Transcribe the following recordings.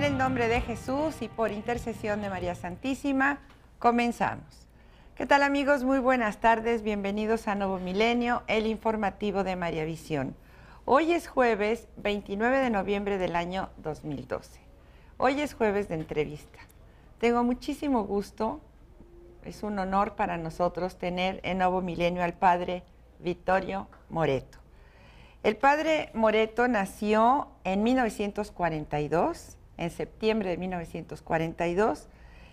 En el nombre de Jesús y por intercesión de María Santísima, comenzamos. ¿Qué tal amigos? Muy buenas tardes, bienvenidos a Nuevo Milenio, el informativo de María Visión. Hoy es jueves 29 de noviembre del año 2012. Hoy es jueves de entrevista. Tengo muchísimo gusto, es un honor para nosotros tener en Nuevo Milenio al padre Vittorio Moreto. El padre Moreto nació en 1942 en septiembre de 1942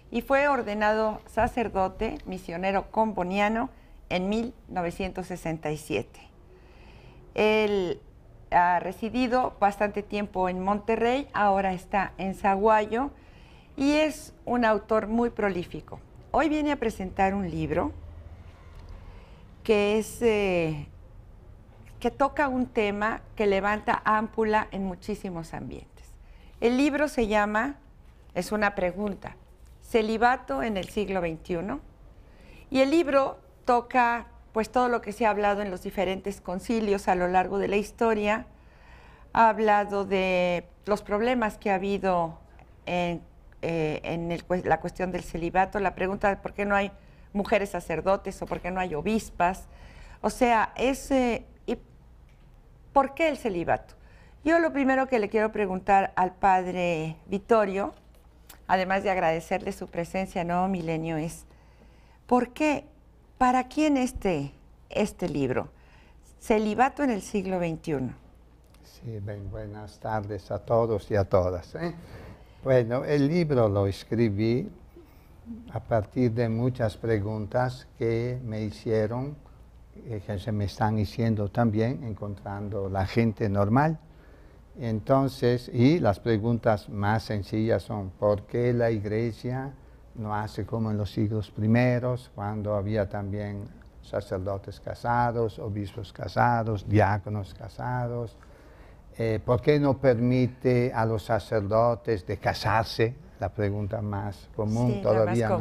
y fue ordenado sacerdote misionero comboniano en 1967. Él ha residido bastante tiempo en Monterrey, ahora está en Zaguayo y es un autor muy prolífico. Hoy viene a presentar un libro que es eh, que toca un tema que levanta ámpula en muchísimos ambientes. El libro se llama, es una pregunta, Celibato en el siglo XXI. Y el libro toca pues todo lo que se ha hablado en los diferentes concilios a lo largo de la historia. Ha hablado de los problemas que ha habido en, eh, la cuestión del celibato, la pregunta de por qué no hay mujeres sacerdotes o por qué no hay obispas. O sea, ese. ¿y ¿por qué el celibato? Yo lo primero que le quiero preguntar al padre Vittorio, además de agradecerle su presencia, no milenio, es ¿por qué? ¿Para quién este, este libro? Celibato en el siglo XXI. Sí, buenas tardes a todos y a todas. ¿eh? Bueno, el libro lo escribí a partir de muchas preguntas que me hicieron, eh, que se me están haciendo también, encontrando la gente normal. Entonces, y las preguntas más sencillas son, ¿por qué la iglesia no hace como en los siglos primeros, cuando había también sacerdotes casados, obispos casados, diáconos casados? Eh, ¿Por qué no permite a los sacerdotes de casarse? La pregunta más común todavía,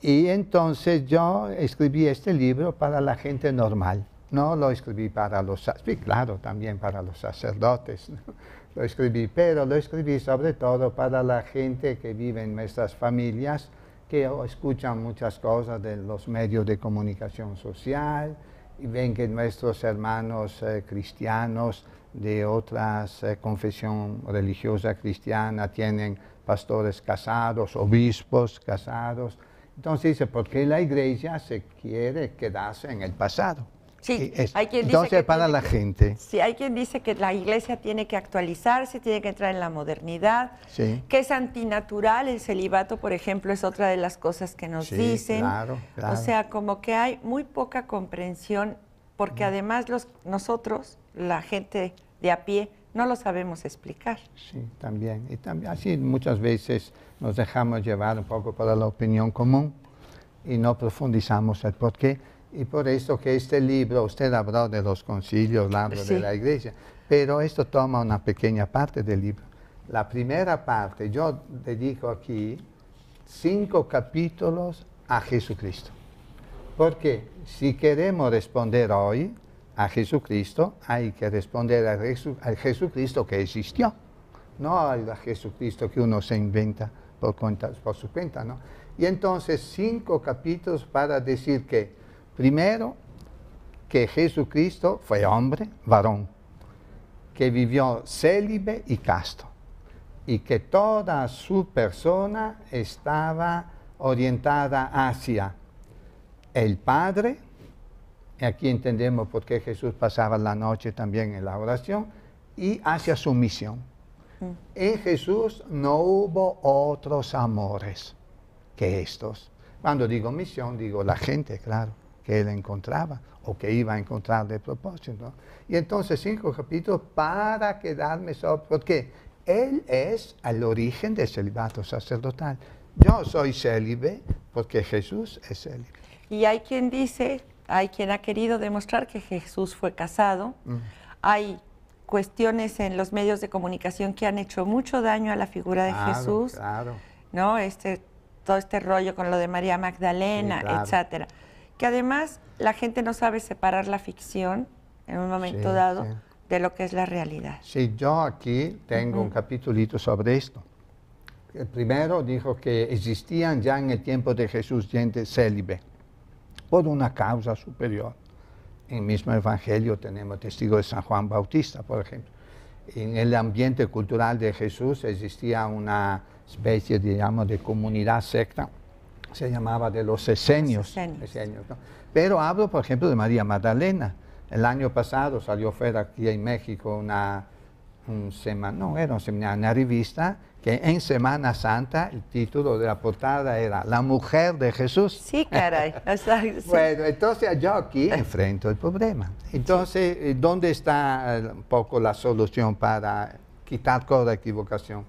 Y entonces yo escribí este libro para la gente normal no lo escribí para los sacerdotes, claro, también para los sacerdotes, lo escribí, pero lo escribí sobre todo para la gente que vive en nuestras familias, que escuchan muchas cosas de los medios de comunicación social y ven que nuestros hermanos eh, cristianos de otras eh, confesión religiosa cristiana tienen pastores casados, obispos casados. Entonces dice, ¿por qué la iglesia se quiere quedarse en el pasado? Sí, hay quien dice que la gente. Sí, hay quien dice que la iglesia tiene que actualizarse, tiene que entrar en la modernidad, que es antinatural, el celibato, por ejemplo, es otra de las cosas que nos dicen. claro. O sea, como que hay muy poca comprensión, porque además los, nosotros, la gente de a pie, no lo sabemos explicar. Sí, también. Y también, así muchas veces nos dejamos llevar un poco para la opinión común y no profundizamos el porqué y por esto que este libro, usted habló de los concilios, habló de la iglesia, pero esto toma una pequeña parte del libro. La primera parte, yo dedico aquí cinco capítulos a Jesucristo. Porque si queremos responder hoy a Jesucristo, hay que responder al Jesucristo que existió, no al Jesucristo que uno se inventa por, por su cuenta. ¿no? Y entonces cinco capítulos para decir que Primero, que Jesucristo fue hombre, varón, que vivió célibe y casto, y que toda su persona estaba orientada hacia el Padre, y aquí entendemos por qué Jesús pasaba la noche también en la oración, y hacia su misión. Mm. En Jesús no hubo otros amores que estos. Cuando digo misión, digo la gente, claro que él encontraba o que iba a encontrar de propósito. Y entonces cinco capítulos para quedarme solo, porque él es al origen del celibato sacerdotal. Yo soy célibe porque Jesús es célibe. Y hay quien dice, hay quien ha querido demostrar que Jesús fue casado. Mm. Hay cuestiones en los medios de comunicación que han hecho mucho daño a la figura de Jesús. Claro. ¿No? Este todo este rollo con lo de María Magdalena, etcétera que además la gente no sabe separar la ficción en un momento dado de lo que es la realidad. Sí, yo aquí tengo un capítulito sobre esto. El eh, primero dijo que existían ya en el tiempo de Jesús gente célibe por una causa superior. En el mismo Evangelio tenemos testigos de San Juan Bautista, por ejemplo. En el ambiente cultural de Jesús existía una especie, digamos, de comunidad secta se llamaba de los esenios, Pero hablo, por ejemplo, de María Magdalena. El año pasado salió fuera aquí en México una, semana, no, era revista que en Semana Santa el título de la portada era La mujer de Jesús. Sí, caray. bueno, entonces yo aquí enfrento el problema. Entonces, ¿dónde está eh, un poco la solución para quitar toda equivocación?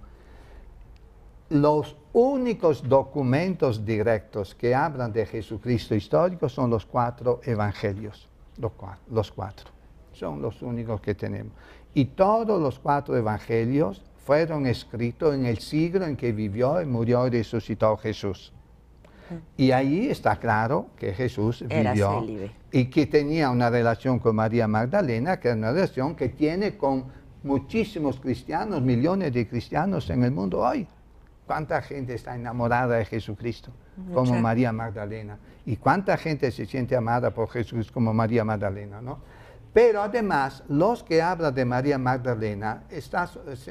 los únicos documentos directos que hablan de Jesucristo histórico son los cuatro evangelios, los cuatro, Son los únicos que tenemos. Y todos los cuatro evangelios fueron escritos en el siglo en que vivió y murió y resucitó Jesús. Mm. Y ahí está claro que Jesús vivió y que tenía una relación con María Magdalena, que es una relación que tiene con muchísimos cristianos, millones de cristianos en el mundo hoy. ¿Cuánta gente está enamorada de Jesucristo como María Magdalena? ¿Y cuánta gente se siente amada por Jesús como María Magdalena? Pero además, los que hablan de María Magdalena, eh,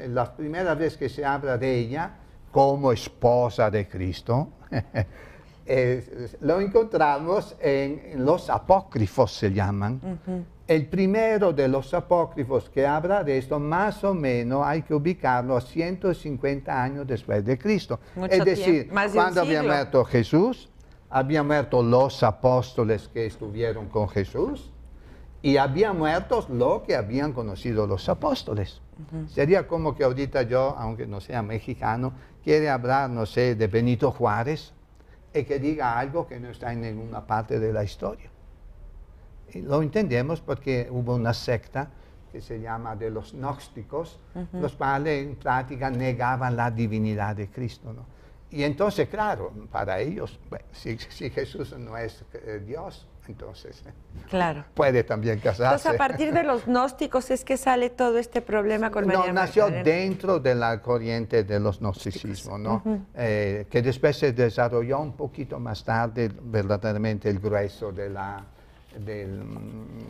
la primera vez que se habla de ella como esposa de Cristo. lo encontramos en, los apócrifos, se llaman, el primero de los apócrifos que habla de esto, más o menos hay que ubicarlo a 150 años después de Cristo. es decir, cuando había muerto Jesús, había muerto los apóstoles que estuvieron con Jesús y había muerto lo que habían conocido los apóstoles. Sería como que ahorita yo, aunque no sea mexicano, quiere hablar, no sé, de Benito Juárez y que diga algo que no está en ninguna parte de la historia lo entendemos porque hubo una secta que se llama de los gnósticos, los cuales en práctica negaban la divinidad de Cristo. ¿no? Y entonces, claro, para ellos, si, si, Jesús no es eh, Dios, entonces eh, claro. puede también casarse. Entonces, a partir de los gnósticos es que sale todo este problema con María No, nació dentro de la corriente de los gnosticismos, ¿no? Eh, que después se desarrolló un poquito más tarde verdaderamente el grueso de la del,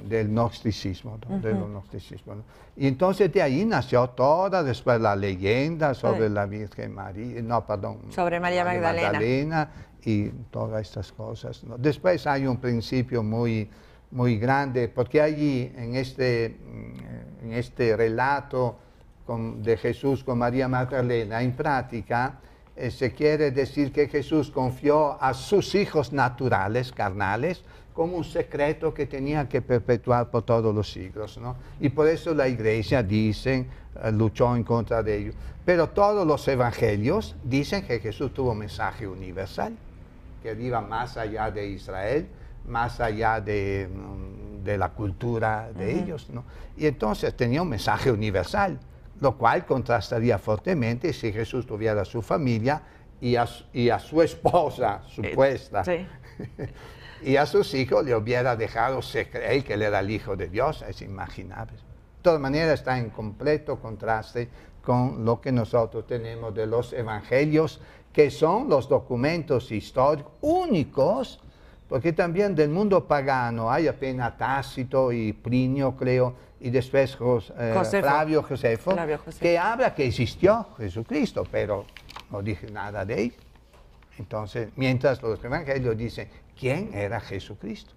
del gnosticismo, Y entonces de ahí nació toda después la leyenda sobre la Virgen María, no, perdón, sobre María, Magdalena. y todas estas cosas. Después hay un principio muy, muy grande, porque allí en este, mm, en este relato de Jesús con María Magdalena, en práctica, eh, se quiere decir que Jesús confió a sus hijos naturales, carnales, como un secreto que tenía que perpetuar por todos los siglos. Y por eso la iglesia, dicen, eh, luchó en contra de ellos Pero todos los evangelios dicen que Jesús tuvo un mensaje universal, que iba más allá de Israel, más allá de, mm, la cultura de ellos. ¿no? Y entonces tenía un mensaje universal, lo cual contrastaría fuertemente si Jesús tuviera a su familia y a, y a su esposa eh, supuesta. y a sus hijos le hubiera dejado, se que él era el hijo de Dios, es imaginable. De todas maneras, está en completo contraste con lo que nosotros tenemos de los evangelios, que son los documentos históricos únicos, porque también del mundo pagano hay apenas Tácito y Plinio, creo, y después eh, Josefo, que habla que existió Jesucristo, pero no dice nada de él. Entonces, mientras los evangelios dicen quién era Jesucristo.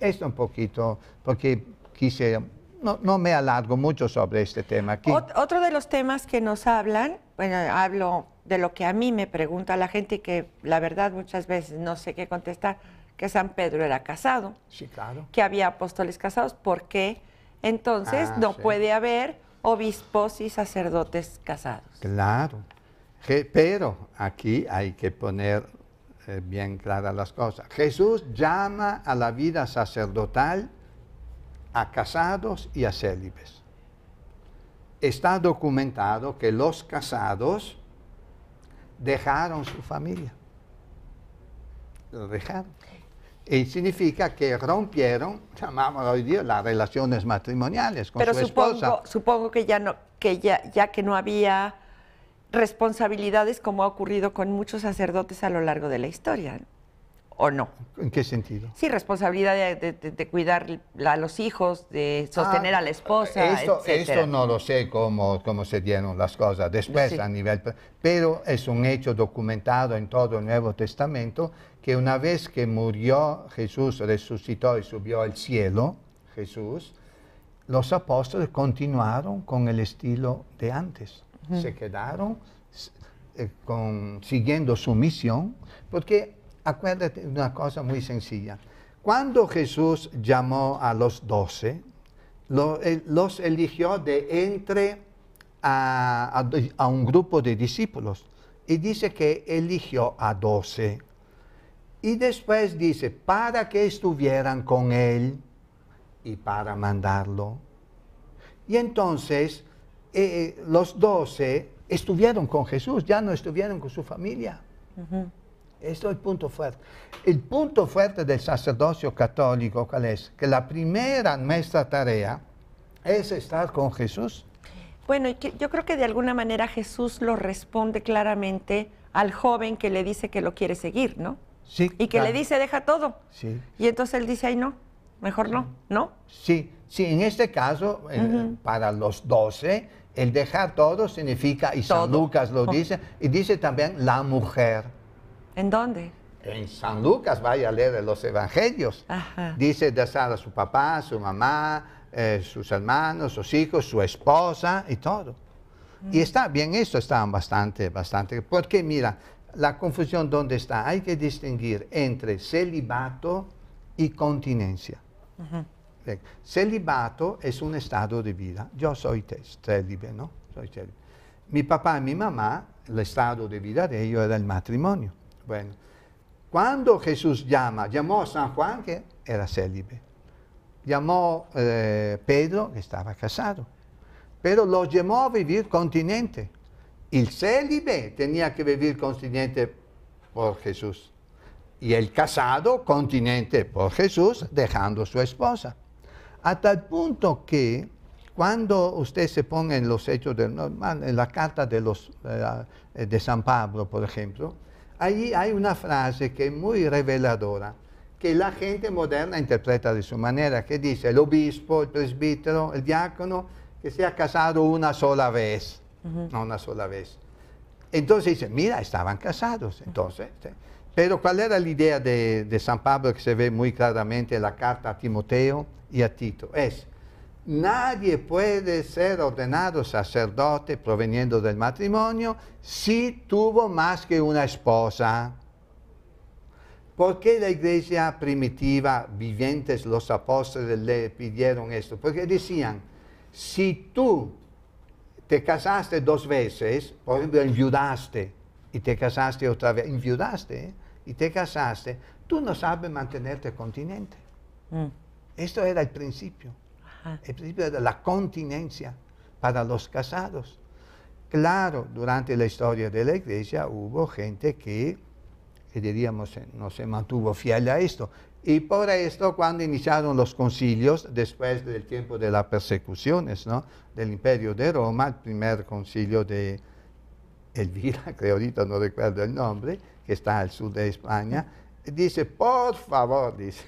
Esto un poquito, porque quise, no, me alargo mucho sobre este tema aquí. otro de los temas que nos hablan, bueno, hablo de lo que a mí me pregunta la gente y que la verdad muchas veces no sé qué contestar, que San Pedro era casado. Sí, claro. Que había apóstoles casados, ¿por qué? Entonces ah, no puede haber obispos y sacerdotes casados. Claro. pero aquí hay que poner eh, bien claras las cosas. Jesús llama a la vida sacerdotal a casados y a célibes. Está documentado que los casados dejaron su familia. Lo dejaron. Y significa que rompieron, llamamos hoy día, las relaciones matrimoniales con su esposa. supongo, que ya no, que ya, ya que no había responsabilidades como ha ocurrido con muchos sacerdotes a lo largo de la historia, ¿o no? ¿En qué sentido? Sí, responsabilidad de, cuidar a los hijos, de sostener ah, a la esposa, esto, no lo sé cómo, cómo se dieron las cosas después a nivel... Pero es un hecho documentado en todo el Nuevo Testamento que una vez que murió Jesús, resucitó y subió al cielo, Jesús, los apóstoles continuaron con el estilo de antes se quedaron eh, siguiendo su misión, porque acuérdate una cosa muy sencilla. Cuando Jesús llamó a los doce, los eligió de entre a, a, un grupo de discípulos y dice que eligió a doce. Y después dice, para que estuvieran con él y para mandarlo. Y entonces eh, eh, los doce estuvieron con Jesús, ya no estuvieron con su familia. Esto es el punto fuerte. El punto fuerte del sacerdocio católico, ¿cuál es? Que la primera nuestra tarea es estar con Jesús. Bueno, yo creo que de alguna manera Jesús lo responde claramente al joven que le dice que lo quiere seguir, ¿no? Sí. Y que le dice, deja todo. Sí. Y entonces él dice, ay, no, mejor no, ¿no? Sí, sí, en este caso, eh, para los doce, el dejar todo significa, y San Lucas lo dice, y dice también la mujer. ¿En dónde? En San Lucas, vaya a leer los evangelios. Dice dejar a su papá, su mamá, eh, sus hermanos, sus hijos, su esposa y todo. Y está bien, eso está bastante, bastante. Porque mira, la confusión dónde está. Hay que distinguir entre celibato y continencia. Ecco, celibato è un estado di vita. Io sono célibe, ¿no? Soy célibe. Mi papà e mi mamá, el estado de vida de ellos era il matrimonio. Bueno, cuando Jesús llama, llamó a San Juan que era célibe. Llamó eh, Pedro che estaba casato. Però lo chiamò a vivere continente. Il célibe tenía che vivere continente por Jesús. E il casato continente por Jesús dejando su esposa. A tal punto que cuando usted se pone en los hechos del normal, en la carta eh, eh, de, San Pablo, por ejemplo, ahí hay una frase que es muy reveladora, que la gente moderna interpreta de su manera, que dice el obispo, el presbítero, el diácono, que se ha casado una sola vez, no una sola vez. Entonces dice, mira, estaban casados, entonces. Este". Pero ¿cuál era la idea de San Pablo que se ve muy claramente en la carta a Timoteo? y a Tito es, nadie puede ser ordenado sacerdote proveniendo del matrimonio si tuvo más que una esposa. Porque la iglesia primitiva, vivientes los apóstoles le pidieron esto? Porque decían, si tú te casaste dos veces, por ejemplo, enviudaste y te casaste otra vez, enviudaste y te casaste, tú no sabes mantenerte continente. Mm. Esto era el principio. El principio de la continencia para los casados. Claro, durante la historia de la iglesia hubo gente que, eh, diríamos, eh, no se mantuvo fiel a esto. Y por esto, cuando iniciaron los concilios, después del tiempo de las persecuciones del imperio de Roma, el primer concilio de Elvira, que ahorita no recuerdo el nombre, que está al sur de España, dice, por favor, dice,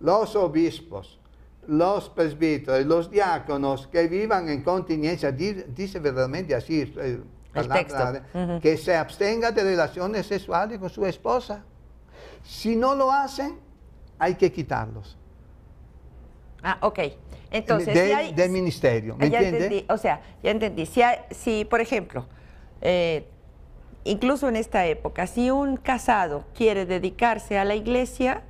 los obispos, los presbíteros, los diáconos que vivan en continencia, dice verdaderamente así, eh, que se abstenga de relaciones sexuales con su esposa. Si no lo hacen, hay que quitarlos. Ah, ok. Entonces, del ministerio, o sea, ya entendí. Si, por ejemplo, eh, incluso en esta época, si un casado quiere dedicarse a la iglesia,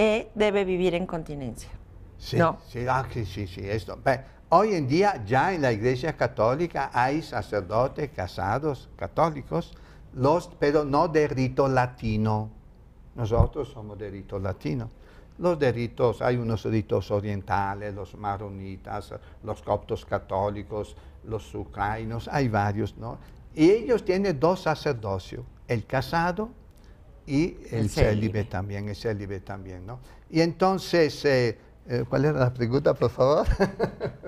e debe vivir en continencia. Sí, ah, sí, sí, sí, esto. hoy en día ya en la Iglesia Católica hay sacerdotes casados católicos, los, pero no de rito latino. Nosotros somos de rito latino. Los de ritos, hay unos ritos orientales, los maronitas, los coptos católicos, los ucranianos, hay varios, ¿no? Y ellos tienen dos sacerdocios, el casado y el, célibe también, el célibe también, ¿no? Y entonces, eh, eh, ¿cuál era la pregunta, por favor?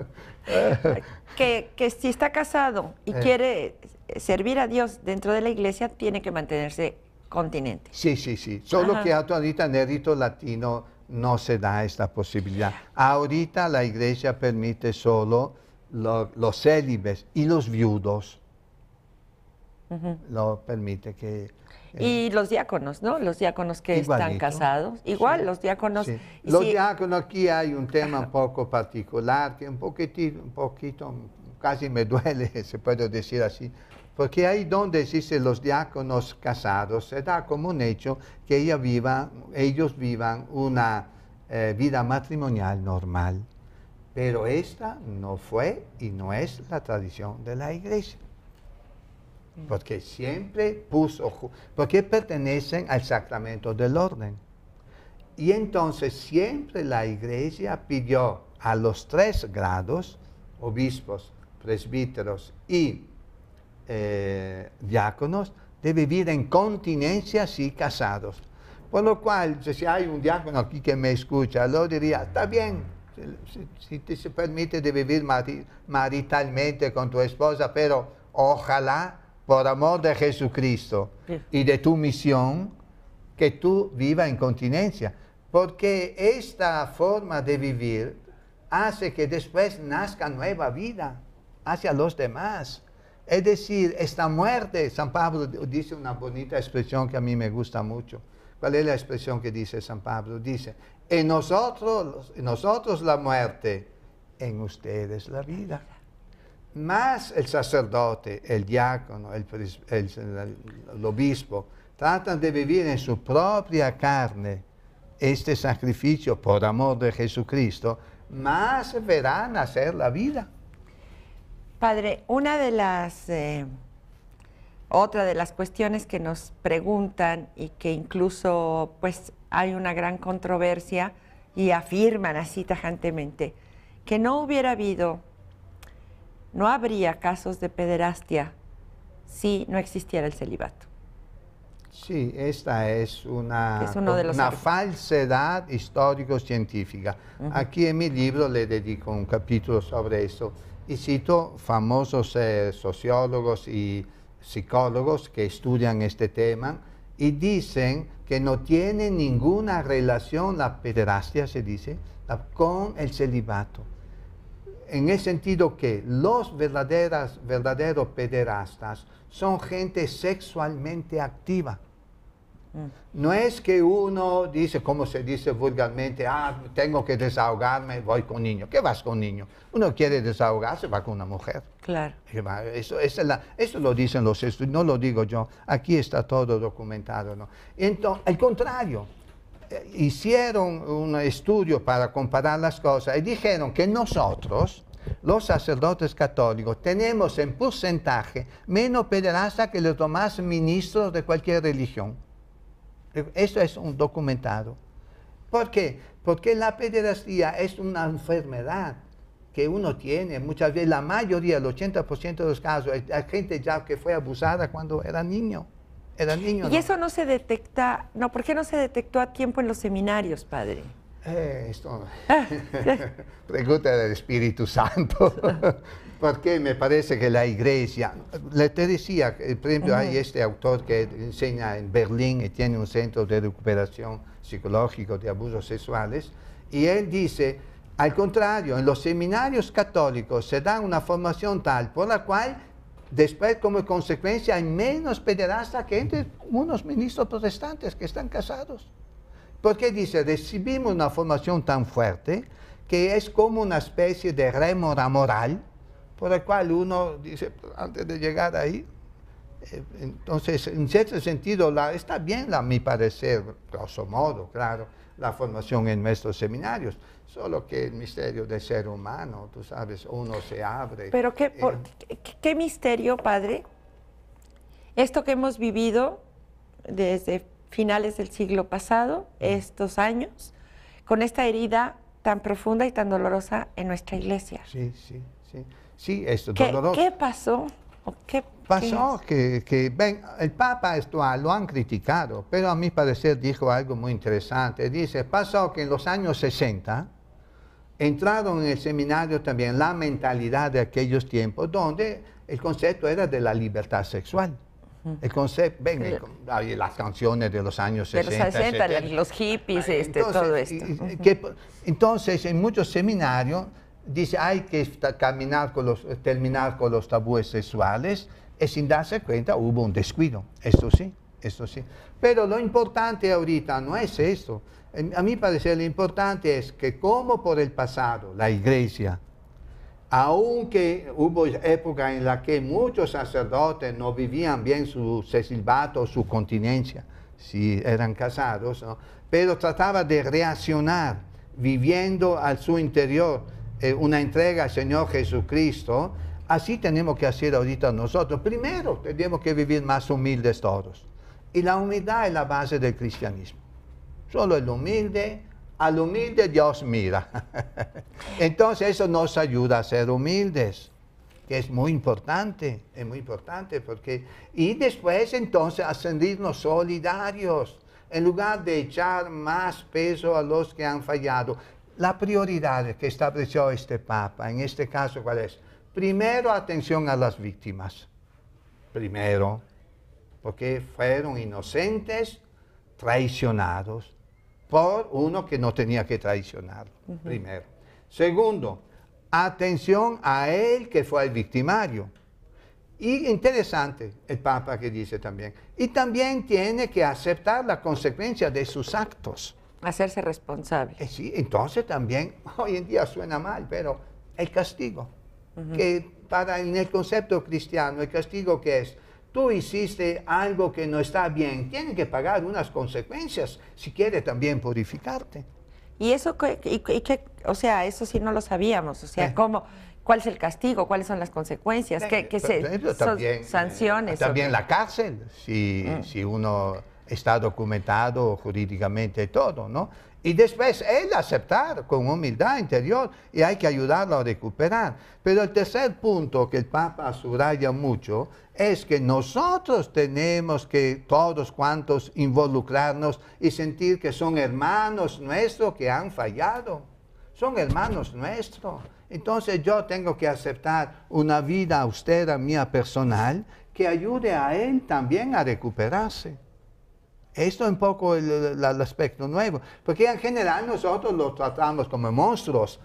que, si está casado y eh. quiere servir a Dios dentro de la iglesia, tiene que mantenerse continente. Sí, sí, sí. Solo que ahorita en el rito latino no se da esta posibilidad. Ahorita la iglesia permite solo los célibes y los viudos. Lo permite que y eh. los diáconos, ¿no? Los diáconos que están casados. Igual, los diáconos. Los diáconos, aquí hay un tema un poco particular, que un un poquito, casi me duele, se puede decir así, porque ahí donde existen los diáconos casados, se da como un hecho que ella viva, ellos vivan una eh, vida matrimonial normal. Pero esta no fue y no es la tradición de la iglesia. Mm. porque siempre puso, porque pertenecen al sacramento del orden. Y entonces siempre la iglesia pidió a los tres grados, obispos, presbíteros y eh, diáconos, de vivir en continencia y casados. Por lo cual, si hay un diácono aquí que me escucha, lo diría, está bien, si, te se permite de vivir maritalmente con tu esposa, pero ojalá por amor de Jesucristo y de tu misión, que tú viva en continencia. Porque esta forma de vivir hace que después nazca nueva vida hacia los demás. Es decir, esta muerte, San Pablo dice una bonita expresión que a mí me gusta mucho. ¿Cuál es la expresión que dice San Pablo? Dice, en nosotros, en nosotros la muerte, en ustedes la vida más el sacerdote, el diácono, el, obispo, tratan de vivir en su propia carne este sacrificio por amor de Jesucristo, más verán nacer la vida. Padre, una de las, eh, otra de las cuestiones que nos preguntan y que incluso pues hay una gran controversia y afirman así tajantemente, que no hubiera habido no habría casos de pederastia si no existiera el celibato. Sí, esta es una, una falsedad histórico-científica. Aquí en mi libro le dedico un capítulo sobre eso y cito famosos eh, sociólogos y psicólogos que estudian este tema y dicen que no tiene ninguna relación la pederastia, se dice, con el celibato en el sentido que los verdaderos pederastas son gente sexualmente activa. Mm. No es que uno dice, como se dice vulgarmente, ah, tengo que desahogarme, voy con niño. ¿Qué vas con niño? Uno quiere desahogarse, va con una mujer. Claro. Eso, lo dicen los estudios, no lo digo yo. Aquí está todo documentado. ¿no? Entonces, al contrario, hicieron un estudio para comparar las cosas y dijeron que nosotros, los sacerdotes católicos, tenemos en porcentaje menos pederasta que los demás ministros de cualquier religión. Eso es un documentado. ¿Por qué? Porque la pederastía es una enfermedad que uno tiene. Muchas veces, la mayoría, el 80% de los casos, hay gente ya que fue abusada cuando era niño. ¿Y eso no se detecta? No, ¿por qué no se detectó a tiempo en los seminarios, padre? Eh, esto... Ah, Pregunta del Espíritu Santo. Porque me parece que la iglesia, le te decía, eh, por ejemplo, hay este autor que enseña en Berlín y tiene un centro de recuperación psicológico de abusos sexuales, y él dice, al contrario, en los seminarios católicos se da una formación tal por la cual Después, como consecuencia, hay menos pederastas que entre unos ministros protestantes que están casados. Porque dice, recibimos una formación tan fuerte que es como una especie de rémora moral, por el cual uno dice, antes de llegar ahí, eh, entonces, en cierto sentido, está bien, a mi parecer, grosso modo, claro, la formación en nuestros seminarios, Solo que el misterio del ser humano, tú sabes, uno se abre. Pero eh, qué, ¿qué, misterio, padre. Esto que hemos vivido desde finales del siglo pasado, estos años, con esta herida tan profunda y tan dolorosa en nuestra iglesia. Sí, sí, sí. Sí, esto ¿Qué, doloroso. ¿Qué pasó? ¿O qué, pasó que, ven, el Papa esto lo han criticado, pero a mi parecer dijo algo muy interesante. Dice, pasó que en los años 60 entraron en el seminario también la mentalidad de aquellos tiempos donde el concepto era de la libertad sexual. El concepto, ven, las canciones de los años 60. los hippies, este, todo esto. entonces, en muchos seminarios dice hay que caminar con los, terminar con los tabúes sexuales y sin darse cuenta hubo un descuido. Eso sí, eso sí. Pero lo importante ahorita no es esto, a mí parecer, lo importante es que como por el pasado, la iglesia, aunque hubo época en la que muchos sacerdotes no vivían bien su celibato, su continencia, si eran casados, pero trataba de reaccionar viviendo al su interior eh, una entrega al Señor Jesucristo, así tenemos que hacer ahorita nosotros. Primero, tenemos que vivir más humildes todos. Y la humildad es la base del cristianismo. Solo el humilde, al humilde Dios mira. Entonces eso nos ayuda a ser humildes, que es muy importante, es muy importante porque... Y después entonces ascendirnos solidarios, en lugar de echar más peso a los que han fallado. La prioridad que estableció este Papa, en este caso, ¿cuál es? Primero, atención a las víctimas. Primero, porque fueron inocentes, traicionados, por uno que no tenía que traicionarlo, primero. Segundo, atención a él que fue el victimario. Y interesante el Papa que dice también. Y también tiene que aceptar la consecuencia de sus actos. Hacerse responsable. Eh, sí, entonces también, hoy en día suena mal, pero el castigo. Que para en el concepto cristiano, el castigo que es tú hiciste algo que no está bien, tiene que pagar unas consecuencias si quiere también purificarte. Y eso, o sea, eso sí no lo sabíamos, o sea, eh. cómo, cuál es el castigo, cuáles son las consecuencias, eh, se, también, eh, sanciones. también la cárcel, si, mm. si uno está documentado jurídicamente todo, ¿no? Y después él aceptar con humildad interior y hay que ayudarlo a recuperar. Pero el tercer punto que el Papa subraya mucho es que nosotros tenemos que todos cuantos involucrarnos y sentir que son hermanos nuestros que han fallado. Son hermanos nuestros. Entonces yo tengo que aceptar una vida austera mía personal que ayude a él también a recuperarse. Esto es un poco el, aspecto nuevo, porque en general nosotros los tratamos como monstruos.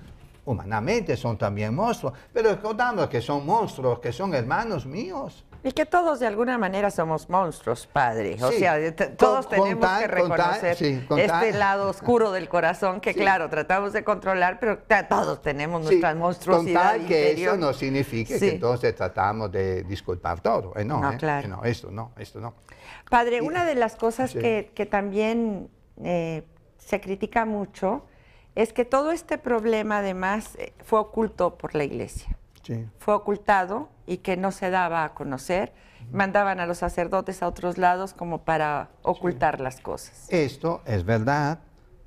Humanamente son también monstruos, pero recordamos que son monstruos, que son hermanos míos. Y que todos de alguna manera somos monstruos, padre. O sea, todos tenemos que reconocer este lado oscuro del corazón que, claro, tratamos de controlar, pero todos tenemos nuestras monstruosidad. que eso no signifique que entonces tratamos de disculpar todo. ¿eh? no, ¿eh? claro. no, esto no, esto no. Padre, una de las cosas que, que, también eh, se critica mucho es que todo este problema, además, fue oculto por la iglesia. Fue ocultado y que no se daba a conocer. Mandaban a los sacerdotes a otros lados como para ocultar las cosas. Esto es verdad,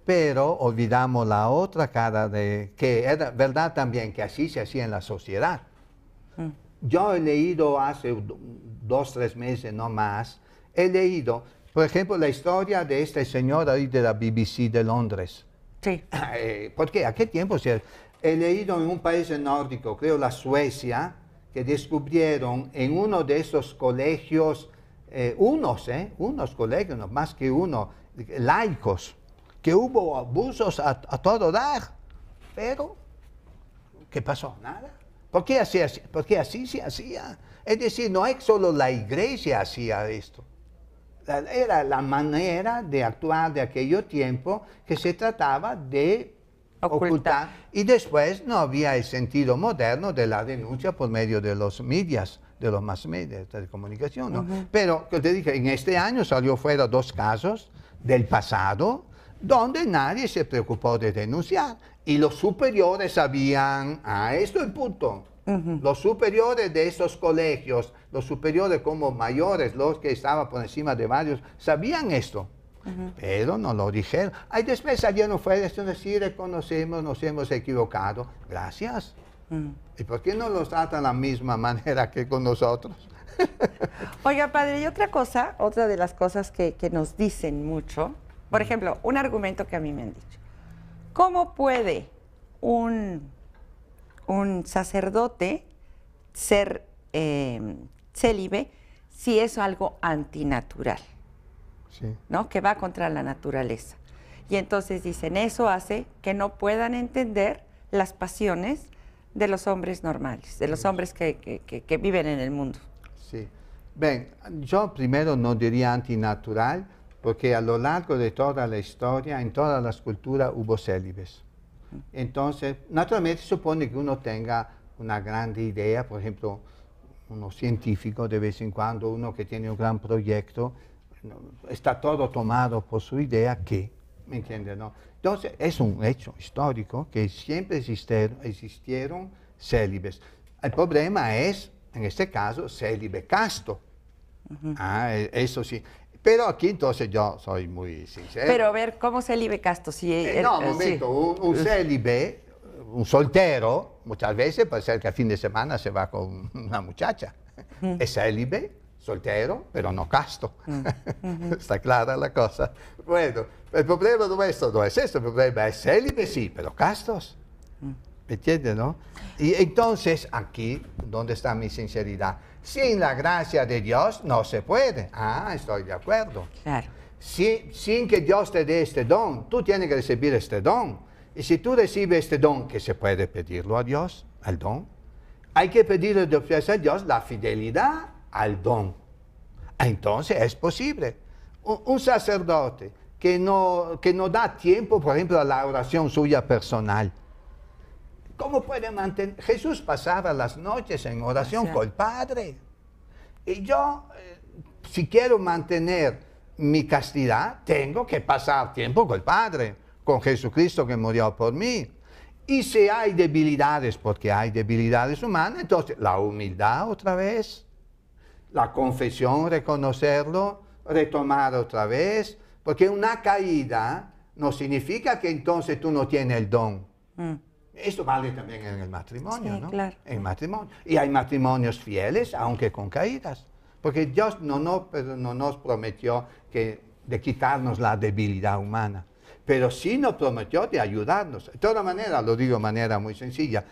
pero olvidamos la otra cara de que era verdad también que así se hacía en la sociedad. Mm. Yo he leído hace dos, tres meses, no más, he leído, por ejemplo, la historia de esta señora de la BBC de Londres. Sí. Eh, ¿Por porque a qué tiempo He leído en un país nórdico, creo la Suecia, que descubrieron en uno de esos colegios, eh, unos, eh, unos colegios, más que uno, laicos, que hubo abusos a, todo dar. Pero, ¿qué pasó? Nada. ¿Por qué, así, porque así se hacía? Es decir, no es solo la iglesia hacía esto. Era la manera de actuar de aquello tiempo que se trataba de oculta Y después no había el sentido moderno de la denuncia por medio de los medios, de los más medios de comunicación. Pero, que te dije, en este año salió fuera dos casos del pasado donde nadie se preocupó de denunciar y los superiores sabían, a ah, esto el punto. Los superiores de esos colegios, los superiores como mayores, los que estaban por encima de varios, sabían esto. Pero no lo dijeron. Ay, después fue eso decir, reconocemos, nos hemos equivocado. Gracias. ¿Y por qué no los tratan de la misma manera que con nosotros? Oiga, padre, y otra cosa, otra de las cosas que, nos dicen mucho, por ejemplo, un argumento que a mí me han dicho. ¿Cómo puede un, sacerdote ser eh, célibe si es algo antinatural? Que va contra la naturaleza. Y entonces dicen, eso hace que no puedan entender las pasiones de los hombres normales, de los hombres que, viven en el mundo. Sí. Bien, yo primero no diría antinatural, porque a lo largo de toda la historia, en todas las culturas hubo célibes. Entonces, naturalmente supone que uno tenga una grande idea, por ejemplo, uno científico de vez en cuando, uno que tiene un gran proyecto, está todo tomado por su idea que, ¿me entiende No? Entonces, es un hecho histórico que siempre existieron, célibes. El problema es, en este caso, célibe casto. Ah, e, eso sí. Pero aquí entonces yo soy muy sincero. Pero a ver, ¿cómo célibe casto? Si eh, no, eh, un un, célibe, un soltero, muchas veces puede ser que a fin de semana se va con una muchacha. Es célibe, soltero, pero no casto. Mm. Está clara la cosa. Bueno, el problema nuestro no es esto, el problema es célibe, sí, pero castos. Mm. ¿Me entiendes, no? Y entonces, aquí, ¿dónde está mi sinceridad? Sin la gracia de Dios no se puede. Ah, estoy de acuerdo. Claro. Si, sin que Dios te dé este don, tú tienes que recibir este don. Y si tú recibes este don, que se puede pedirlo a Dios, al don, hay que pedirle a Dios la fidelidad al don. Ah, entonces es posible. Un, sacerdote que no, que da tiempo, por ejemplo, a la oración suya personal. ¿Cómo puede mantener? Jesús pasaba las noches en oración con el Padre. Y yo, eh, si quiero mantener mi castidad, tengo que pasar tiempo con el Padre, con Jesucristo que murió por mí. Y si hay debilidades, porque hay debilidades humanas, entonces la humildad otra vez, la confesión, reconocerlo, retomar otra vez, porque una caída no significa que entonces tú no tienes el don. Mm. Esto vale también en el matrimonio, En matrimonio. Y hay matrimonios fieles, aunque con caídas. Porque Dios no, no, nos prometió que, de quitarnos la debilidad humana, pero sí nos prometió de ayudarnos. De toda manera lo digo de manera muy sencilla,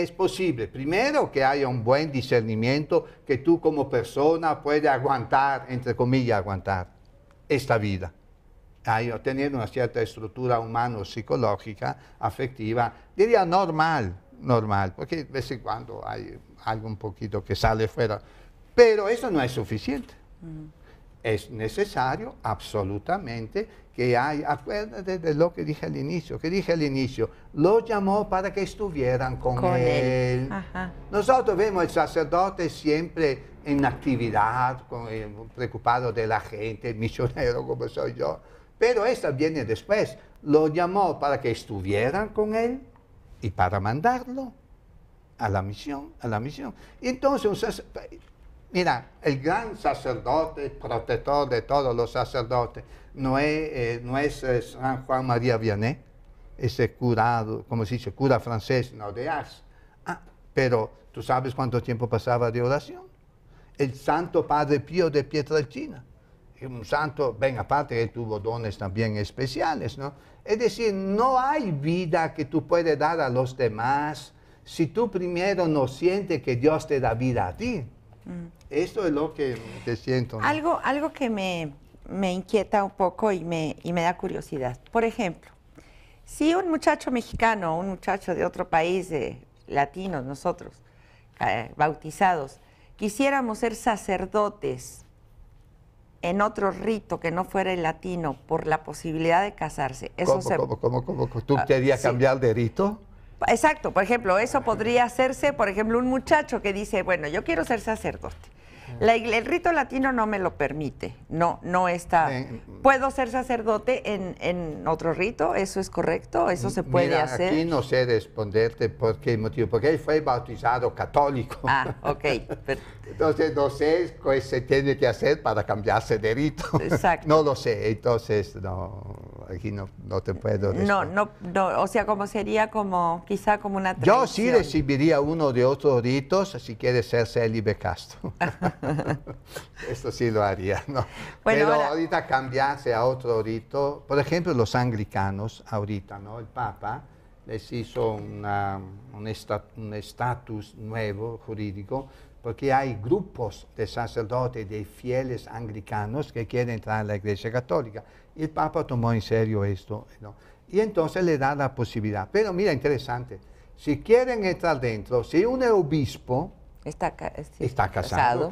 es posible, primero, que haya un buen discernimiento, que tú como persona puedes aguantar, entre comillas, aguantar esta vida. Hay, tener una cierta estructura humana, psicológica, afectiva, diría normal, normal, porque de vez en cuando hay algo un poquito que sale fuera. Pero eso no es suficiente. Mm es necesario absolutamente que hay, acuérdate de lo que dije al inicio, que dije al inicio, lo llamó para que estuvieran con, él. Nosotros vemos el sacerdote siempre en actividad, eh, preocupado de la gente, misionero como soy yo, pero esto viene después, lo llamó para que estuvieran con él y para mandarlo a la misión, a la misión. Entonces, Mira, el gran sacerdote, protector de todos los sacerdotes, no es, eh, no es eh, San Juan María Vianney, ese curado, como se dice, cura francés, no de As. Ah, pero tú sabes cuánto tiempo pasaba de oración. El Santo Padre Pío de Pietralcina, un santo, ven aparte él tuvo dones también especiales, ¿no? Es decir, no hay vida que tú puedes dar a los demás si tú primero no sientes que Dios te da vida a ti. Mm. Eso es lo que, siento. Algo, algo que me, me, inquieta un poco y me, y me da curiosidad. Por ejemplo, si un muchacho mexicano, un muchacho de otro país, de latinos nosotros, eh, bautizados, quisiéramos ser sacerdotes en otro rito que no fuera el latino por la posibilidad de casarse. Eso ¿Cómo, ¿cómo, cómo, tú ah, querías cambiar de rito? Exacto, por ejemplo, eso podría hacerse, por ejemplo, un muchacho que dice, bueno, yo quiero ser sacerdote el rito latino no me lo permite, no, no está. Eh, mm. ¿Puedo ser sacerdote en, en otro rito? ¿Eso es correcto? ¿Eso se puede Mira, hacer? Aquí no sé responderte por qué motivo, porque él fue bautizado católico. Ah, ok. entonces no sé qué se tiene que hacer para cambiarse de rito. Exacto. No lo sé, entonces no aquí no, no te puedo decir. No, no, o sea, como sería como, quizá como una Yo sí recibiría uno de otros ritos si quiere ser célibe Castro. Esto sí lo haría, ¿no? Pero ahorita cambiarse a otro rito, por ejemplo, los anglicanos ahorita, ¿no? El Papa les hizo una, un estatus nuevo jurídico porque hay grupos de sacerdotes, de fieles anglicanos que quieren entrar a la Iglesia Católica el Papa tomó en serio esto. Y entonces le da la posibilidad. Pero mira, interesante, si quieren entrar dentro, si un obispo está, eh, casado,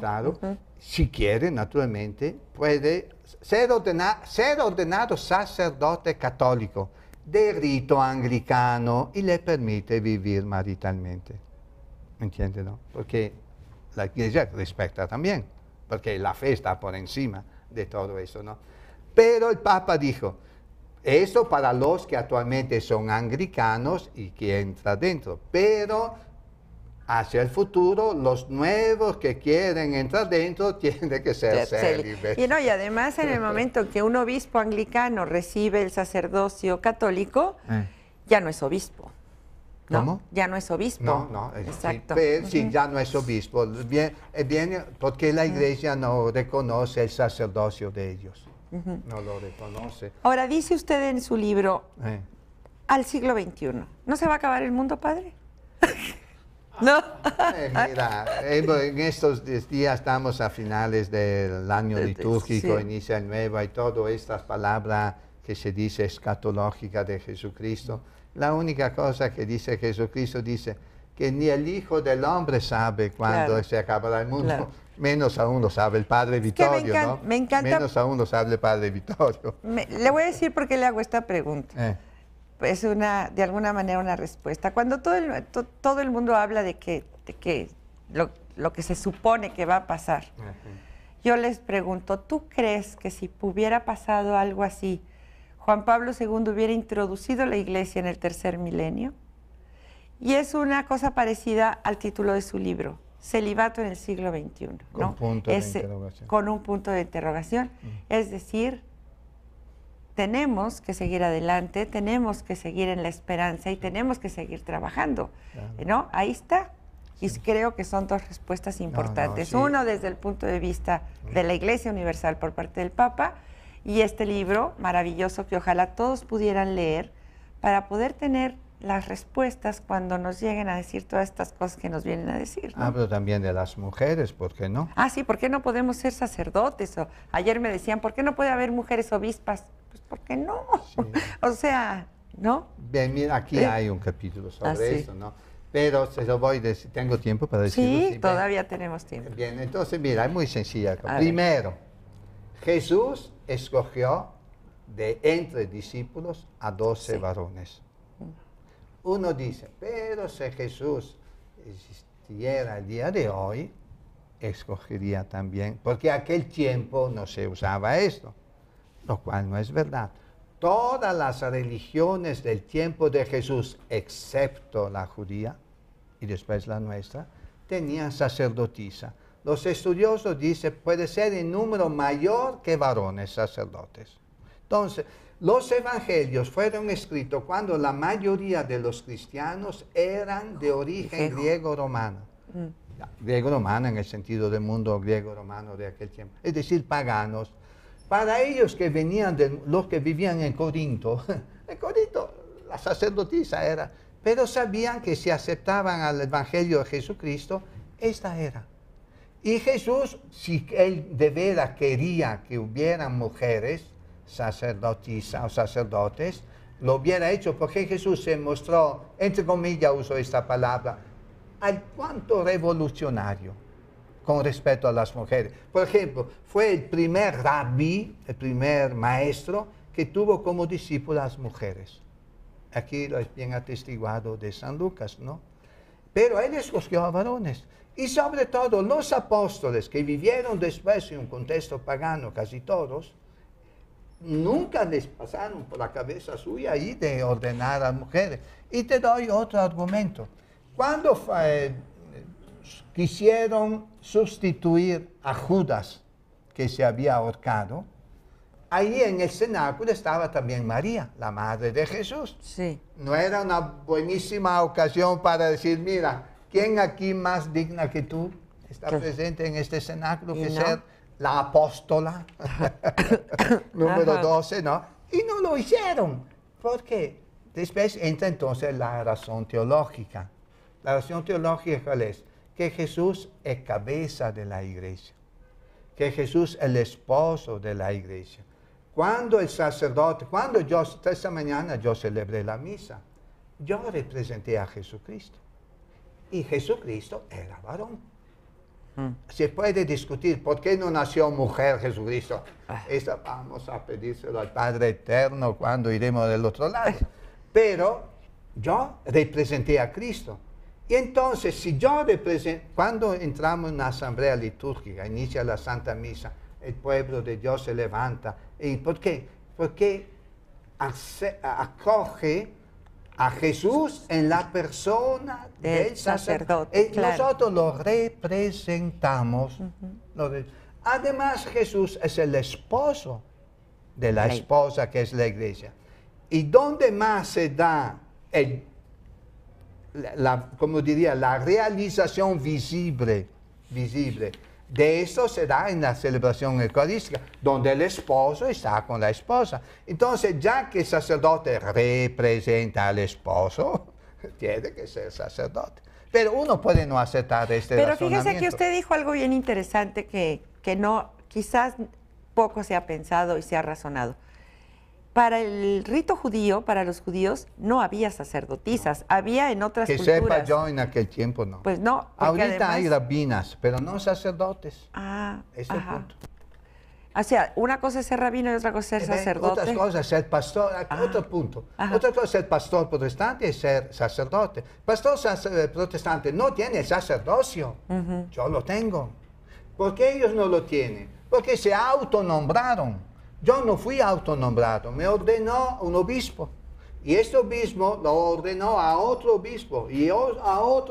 si quiere, naturalmente, puede ser, ordenado sacerdote católico de rito anglicano y le permite vivir maritalmente. ¿Entiende? No? Porque la iglesia respeta también, porque la fe está por encima de todo eso, ¿no? Pero el Papa dijo, eso para los que actualmente son anglicanos y que entra dentro, pero hacia el futuro los nuevos que quieren entrar dentro tienen que ser célibes. Y además en el momento que un obispo anglicano recibe el sacerdocio católico, eh. ya no es obispo. ¿no? ¿Cómo? Ya no es obispo. No, no, eh, exacto. Sí, ya no es obispo. bien, eh, porque la iglesia no reconoce el sacerdocio de ellos. No lo reconoce. Ahora, dice usted en su libro, eh. al siglo XXI, ¿no se va a acabar el mundo, padre? no. Eh, mira, eh, en estos días estamos a finales del año litúrgico, inicia el nuevo y todas estas palabras que se dice escatológica de Jesucristo. La única cosa que dice Jesucristo dice que ni el Hijo del Hombre sabe cuándo se acabará el mundo menos aún lo sabe el padre Vittorio, ¿no? encanta. Menos aún lo sabe el padre Vittorio. le voy a decir por qué le hago esta pregunta. Eh. Es una, de alguna manera una respuesta. Cuando todo el, todo el mundo habla de que, de que lo, que se supone que va a pasar, yo les pregunto, ¿tú crees que si hubiera pasado algo así, Juan Pablo II hubiera introducido la iglesia en el tercer milenio? Y es una cosa parecida al título de su libro, celibato en el siglo XXI. Eh, con, un punto de interrogación. Mm. Es decir, tenemos que seguir adelante, tenemos que seguir en la esperanza y tenemos que seguir trabajando. ¿No? Ahí está. Y creo que son dos respuestas importantes. Uno desde el punto de vista de la Iglesia Universal por parte del Papa y este libro maravilloso que ojalá todos pudieran leer para poder tener las respuestas cuando nos lleguen a decir todas estas cosas que nos vienen a decir. Hablo también de las mujeres, ¿por qué no? Ah, sí, ¿por qué no podemos ser sacerdotes? O, ayer me decían, ¿por qué no puede haber mujeres obispas? Pues porque no. o sea, ¿no? Bien, mira, aquí ¿Eh? hay un capítulo sobre ah, eso, ¿no? Pero se lo voy a decir, tengo tiempo para decirlo. Sí, todavía tenemos tiempo. Bien, entonces mira, es muy sencilla. Primero, Jesús escogió de entre discípulos a doce varones. Uno dice, pero si Jesús existiera el día de hoy, escogería también, porque aquel tiempo no se usaba esto, lo cual no es verdad. Todas las religiones del tiempo de Jesús, excepto la judía y después la nuestra, tenían sacerdotisa. Los estudiosos dicen, puede ser en número mayor que varones sacerdotes. Entonces, los evangelios fueron escritos cuando la mayoría de los cristianos eran de origen griego-romano. Mm. Griego-romano en el sentido del mundo griego-romano de aquel tiempo, es decir, paganos. Para ellos que venían, de, los que vivían en Corinto, en Corinto la sacerdotisa era, pero sabían que si aceptaban al evangelio de Jesucristo, esta era. Y Jesús, si él de veras quería que hubieran mujeres, sacerdotisa o sacerdotes, lo hubiera hecho porque Jesús se mostró, entre comillas uso esta palabra, al cuanto revolucionario con respecto a las mujeres. Por ejemplo, fue el primer rabí, el primer maestro que tuvo como discípulas mujeres. Aquí lo es bien atestiguado de San Lucas, ¿no? Pero él escogió a varones. Y sobre todo los apóstoles que vivieron después en un contexto pagano, casi todos, nunca les pasaron por la cabeza suya y de ordenar a mujeres. Y te doy otro argumento. Cuando eh, quisieron sustituir a Judas, que se había ahorcado, ahí en el cenáculo estaba también María, la madre de Jesús. Sí. No era una buenísima ocasión para decir, mira, ¿quién aquí más digna que tú está presente en este cenáculo que no? la apóstola número 12, ¿no? Y no lo hicieron, porque después entra entonces la razón teológica. La razón teológica cuál es que Jesús es cabeza de la iglesia, que Jesús es el esposo de la iglesia. Cuando el sacerdote, cuando yo, esta mañana yo celebré la misa, yo representé a Jesucristo. Y Jesucristo era varón. Mm. Se puede discutir por qué no nació mujer Jesucristo. Ah. Eso vamos a pedírselo al Padre Eterno cuando iremos del otro lado. Pero yo representé a Cristo. Y entonces, si yo represento, cuando entramos en la asamblea litúrgica, inicia la Santa Misa, el pueblo de Dios se levanta. ¿Y por qué? Porque acoge a Jesús en la persona del, sacerdote. Nosotros lo representamos. Además, Jesús es el esposo de la esposa que es la iglesia. ¿Y dónde más se da la, como diría, la realización visible? visible de eso se da en la celebración eucarística, donde el esposo está con la esposa. Entonces, ya que el sacerdote representa al esposo, tiene que ser sacerdote. Pero uno puede no aceptar este Pero fíjese que usted dijo algo bien interesante que, que no, quizás poco se ha pensado y se ha razonado para el rito judío, para los judíos, no había sacerdotisas, había en otras culturas. Que sepa yo, en aquel tiempo no. Pues no. Ahorita hay rabinas, pero no sacerdotes. Ah, Ese punto. O sea, una cosa es ser rabino y otra cosa es ser eh, eh, sacerdote. Otras cosas, ser pastor, ah, ah, otro punto. Otra cosa es ser pastor protestante y ser sacerdote. Pastor eh, protestante no tiene sacerdocio. Yo lo tengo. ¿Por qué ellos no lo tienen? Porque se autonombraron. Yo no fui autonombrado, me ordenó un obispo. Y este obispo lo ordenó a otro obispo y a otro,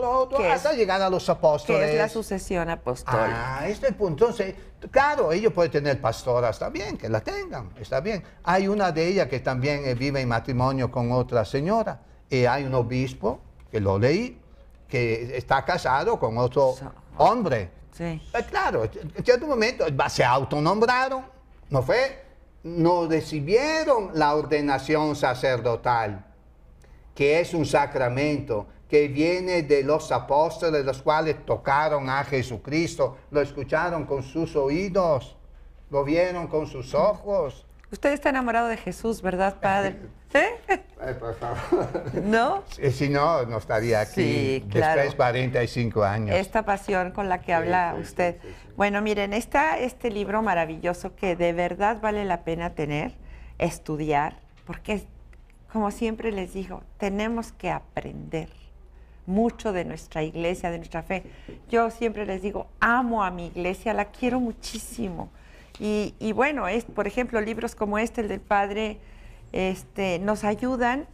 a otro, hasta llegar a los apóstoles. ¿Qué es la sucesión apostólica? Ah, este es punto. Entonces, claro, ellos pueden tener pastoras bien que la tengan, está bien. Hay una de ellas que también eh, vive en matrimonio con otra señora. Y eh, hay un obispo, que lo leí, que está casado con otro hombre. Sí. Eh, claro, en cierto momento se autonombraron, ¿no fue? no recibieron la ordenación sacerdotal, que es un sacramento que viene de los apóstoles, los cuales tocaron a Jesucristo, lo escucharon con sus oídos, lo vieron con sus ojos. Usted está enamorado de Jesús, ¿verdad, Padre? ¿Sí? ¿No? Si no, no estaría aquí claro. después 45 años. Esta pasión con la que habla usted. Bueno, miren, está este libro maravilloso que de verdad vale la pena tener, estudiar, porque, como siempre les digo, tenemos que aprender mucho de nuestra iglesia, de nuestra fe. Yo siempre les digo, amo a mi iglesia, la quiero muchísimo. Y, bueno, es, por ejemplo, libros como este, el del Padre este, nos ayudan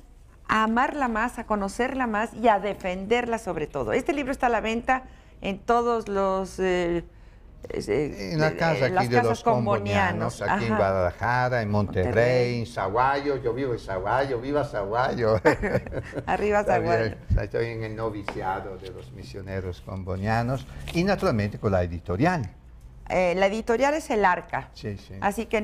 a amarla más, a conocerla más y a defenderla sobre todo. Este libro está a la venta en todos los... Eh, eh, en la eh, casa aquí de los combonianos, aquí en Guadalajara, en Monterrey, en Saguayo, yo vivo en Saguayo, viva Zaguayo. Arriba Zaguayo. Estoy en el noviciado de los misioneros combonianos y naturalmente con la editorial. Eh, la editorial es el arca. Así que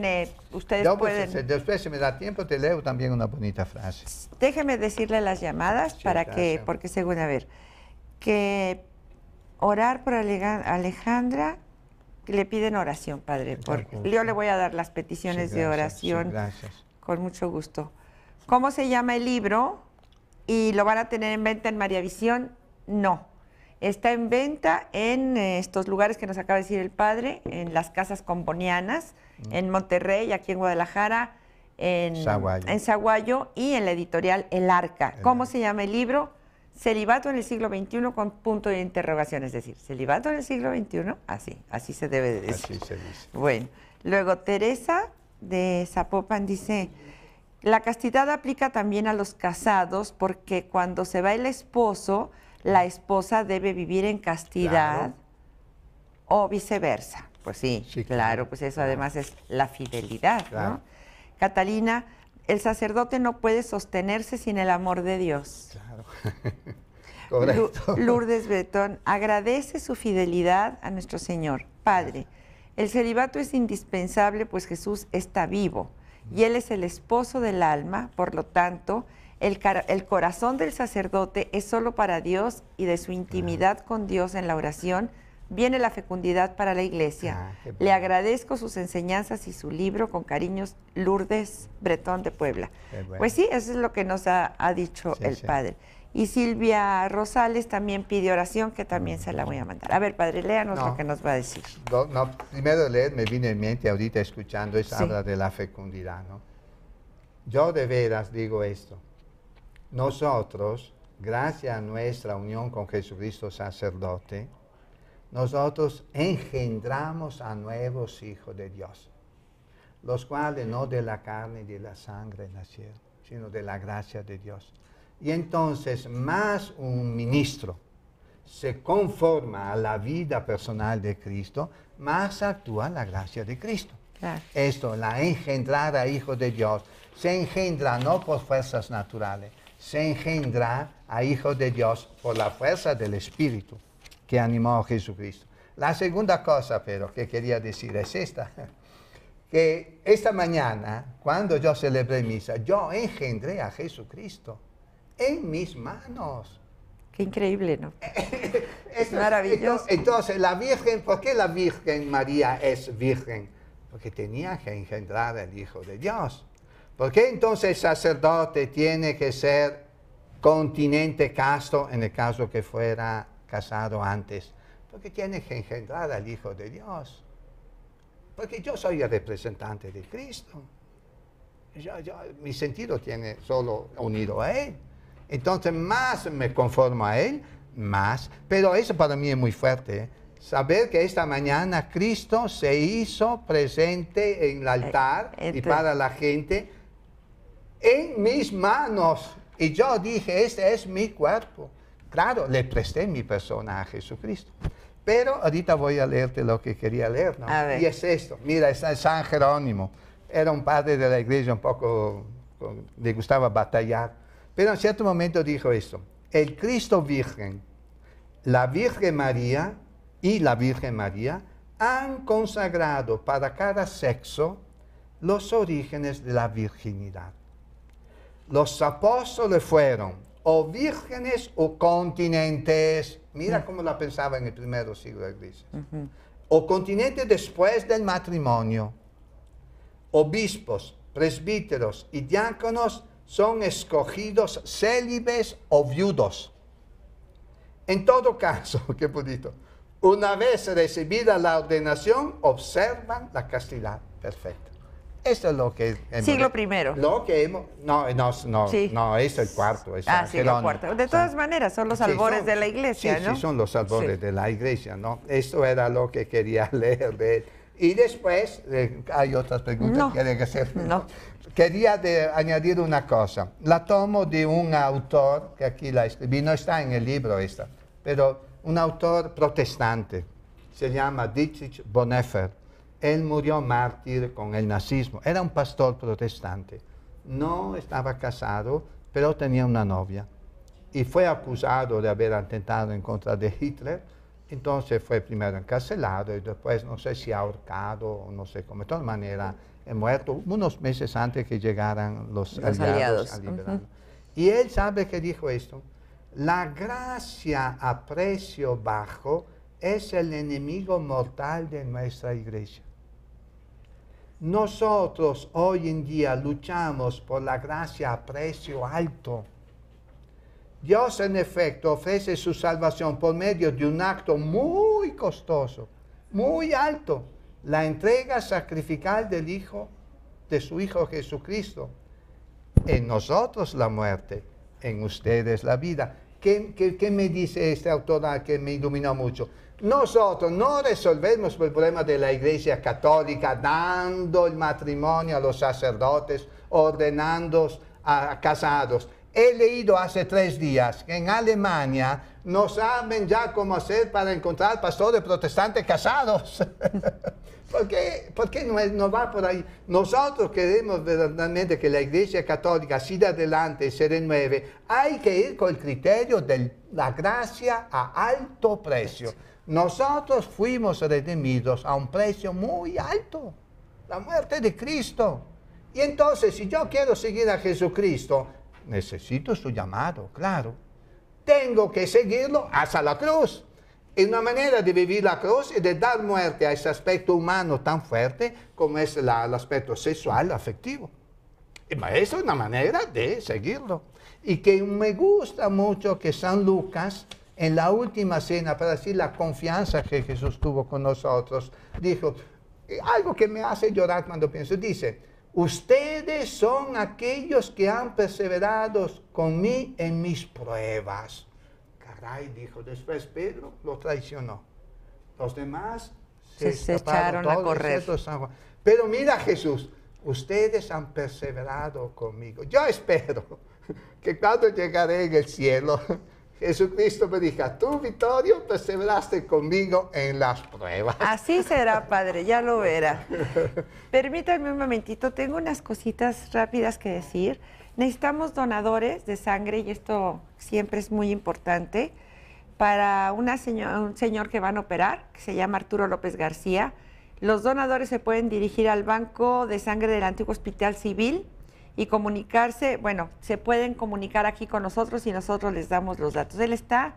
ustedes pues, pueden... Este, después, si me da tiempo, te leo también una bonita frase. Déjeme decirle las llamadas para que, porque según, a ver, que orar por Alejandra, le piden oración, padre. Porque yo le voy a dar las peticiones de oración. gracias. Con mucho gusto. ¿Cómo se llama el libro? ¿Y lo van a tener en venta en María Visión? No. Está en venta en eh, estos lugares que nos acaba de decir el padre, en las casas componianas, mm. en Monterrey, aquí en Guadalajara, en Saguayo en y en la editorial El Arca. ¿Cómo se llama el libro? Celibato en el siglo XXI con punto de interrogación, es decir, celibato en el siglo XXI, así, así se debe decir. Así se dice. Bueno, luego Teresa de Zapopan dice, la castidad aplica también a los casados porque cuando se va el esposo, la esposa debe vivir en castidad o viceversa. Pues sí, claro, pues eso además es la fidelidad, Catalina, el sacerdote no puede sostenerse sin el amor de Dios. Claro. Lourdes Bretón agradece su fidelidad a nuestro Señor. Padre, el celibato es indispensable pues Jesús está vivo y Él es el esposo del alma, por lo tanto, el, corazón del sacerdote es solo para Dios y de su intimidad con Dios en la oración viene la fecundidad para la iglesia. Ah, Le agradezco sus enseñanzas y su libro con cariños Lourdes Bretón de Puebla. Pues sí, eso es lo que nos ha, dicho el padre. Y Silvia Rosales también pide oración, que también se la voy a mandar. A ver, padre, léanos lo que nos va a decir. No, primero leer, me viene en mente ahorita escuchando esa de la fecundidad. ¿no? Yo de veras digo esto nosotros, gracias a nuestra unión con Jesucristo sacerdote, nosotros engendramos a nuevos hijos de Dios, los cuales no de la carne y de la sangre nacieron, sino de la gracia de Dios. Y entonces más un ministro se conforma a la vida personal de Cristo, más actúa la gracia de Cristo. Esto, la engendrada hijo de Dios, se engendra no por fuerzas naturales, se engendra a Hijo de Dios por la fuerza del Espíritu que animó a Jesucristo. La segunda cosa, pero, que quería decir es esta, que esta mañana, cuando yo celebré misa, yo engendré a Jesucristo en mis manos. Qué increíble, ¿no? es maravilloso. Entonces, la Virgen, ¿por qué la Virgen María es Virgen? Porque tenía que engendrar al Hijo de Dios. ¿Por qué entonces el sacerdote tiene que ser continente casto en el caso que fuera casado antes? Porque tiene que engendrar al Hijo de Dios. Porque yo soy el representante de Cristo. mi sentido tiene solo unido a Él. Entonces más me conformo a Él, más. Pero eso para mí es muy fuerte. ¿eh? Saber que esta mañana Cristo se hizo presente en el altar eh, y para la gente en mis manos. Y yo dije, este es mi cuerpo. Claro, le presté mi persona a Jesucristo. Pero ahorita voy a leerte lo que quería leer. Y es esto. Mira, es San Jerónimo. Era un padre de la iglesia un poco, le gustaba batallar. Pero en cierto momento dijo esto. El Cristo Virgen, la Virgen María y la Virgen María han consagrado para cada sexo los orígenes de la virginidad los apóstoles fueron o vírgenes o continentes. Mira mm. cómo la pensaba en el primer siglo de Cristo. O continentes después del matrimonio. Obispos, presbíteros y diáconos son escogidos célibes o viudos. En todo caso, qué bonito, una vez recibida la ordenación, observan la castidad perfecta. Eso es lo que... siglo primero. Lo que hemos... No, no, no, no es el cuarto. ah, siglo cuarto. De todas maneras, son los albores de la iglesia, ¿no? Sí, son los albores de la iglesia, ¿no? Esto era lo que quería leer Y después, eh, hay otras preguntas que hacer. No. Quería de, añadir una cosa. La tomo de un autor, que aquí la escribí, no está en el libro esta, pero un autor protestante, se llama Dietrich Bonhoeffer él murió mártir con el nazismo. Era un pastor protestante. No estaba casado, pero tenía una novia. Y fue acusado de haber atentado en contra de Hitler. Entonces fue primero encarcelado y después no sé si ahorcado, o no sé cómo. De todas maneras, eh, muerto unos meses antes que llegaran los, aliados, Y él sabe que dijo esto. La gracia a precio bajo es el enemigo mortal de nuestra iglesia. Nosotros hoy en día luchamos por la gracia a precio alto. Dios en efecto ofrece su salvación por medio de un acto muy costoso, muy alto, la entrega sacrificial del Hijo, de su Hijo Jesucristo. En nosotros la muerte, en ustedes la vida. ¿Qué, qué me dice este autor que me iluminó mucho? Nosotros no resolvemos el problema de la Iglesia Católica dando el matrimonio a los sacerdotes, ordenando a casados. He leído hace tres días que en Alemania no saben ya cómo hacer para encontrar pastores protestantes casados. ¿Por qué, no, no, va por ahí? Nosotros queremos verdaderamente que la Iglesia Católica siga adelante y se renueve. Hay que ir con el criterio de la gracia a alto precio. Nosotros fuimos redimidos a un precio muy alto, la muerte de Cristo. Y entonces, si yo quiero seguir a Jesucristo, necesito su llamado, claro. Tengo que seguirlo hasta la cruz. es una manera de vivir la cruz y de dar muerte a ese aspecto humano tan fuerte como es el aspecto sexual, afectivo. Y esa es una manera de seguirlo. Y que me gusta mucho que San Lucas en la última cena para decir la confianza que Jesús tuvo con nosotros. Dijo, eh, algo que me hace llorar cuando pienso, dice, ustedes son aquellos que han perseverado con mí en mis pruebas. Caray, dijo después Pedro, lo traicionó. Los demás se, echaron a correr. Pero mira Jesús, ustedes han perseverado conmigo. Yo espero que cuando llegaré en el cielo, Jesucristo me dijo, tú, Vittorio, perseveraste conmigo en las pruebas. Así será, padre, ya lo verá. Permítanme un momentito, tengo unas cositas rápidas que decir. Necesitamos donadores de sangre y esto siempre es muy importante para una un señor que van a operar, que se llama Arturo López García. Los donadores se pueden dirigir al Banco de Sangre del Antiguo Hospital Civil, y comunicarse, bueno, se pueden comunicar aquí con nosotros y nosotros les damos los datos. Él está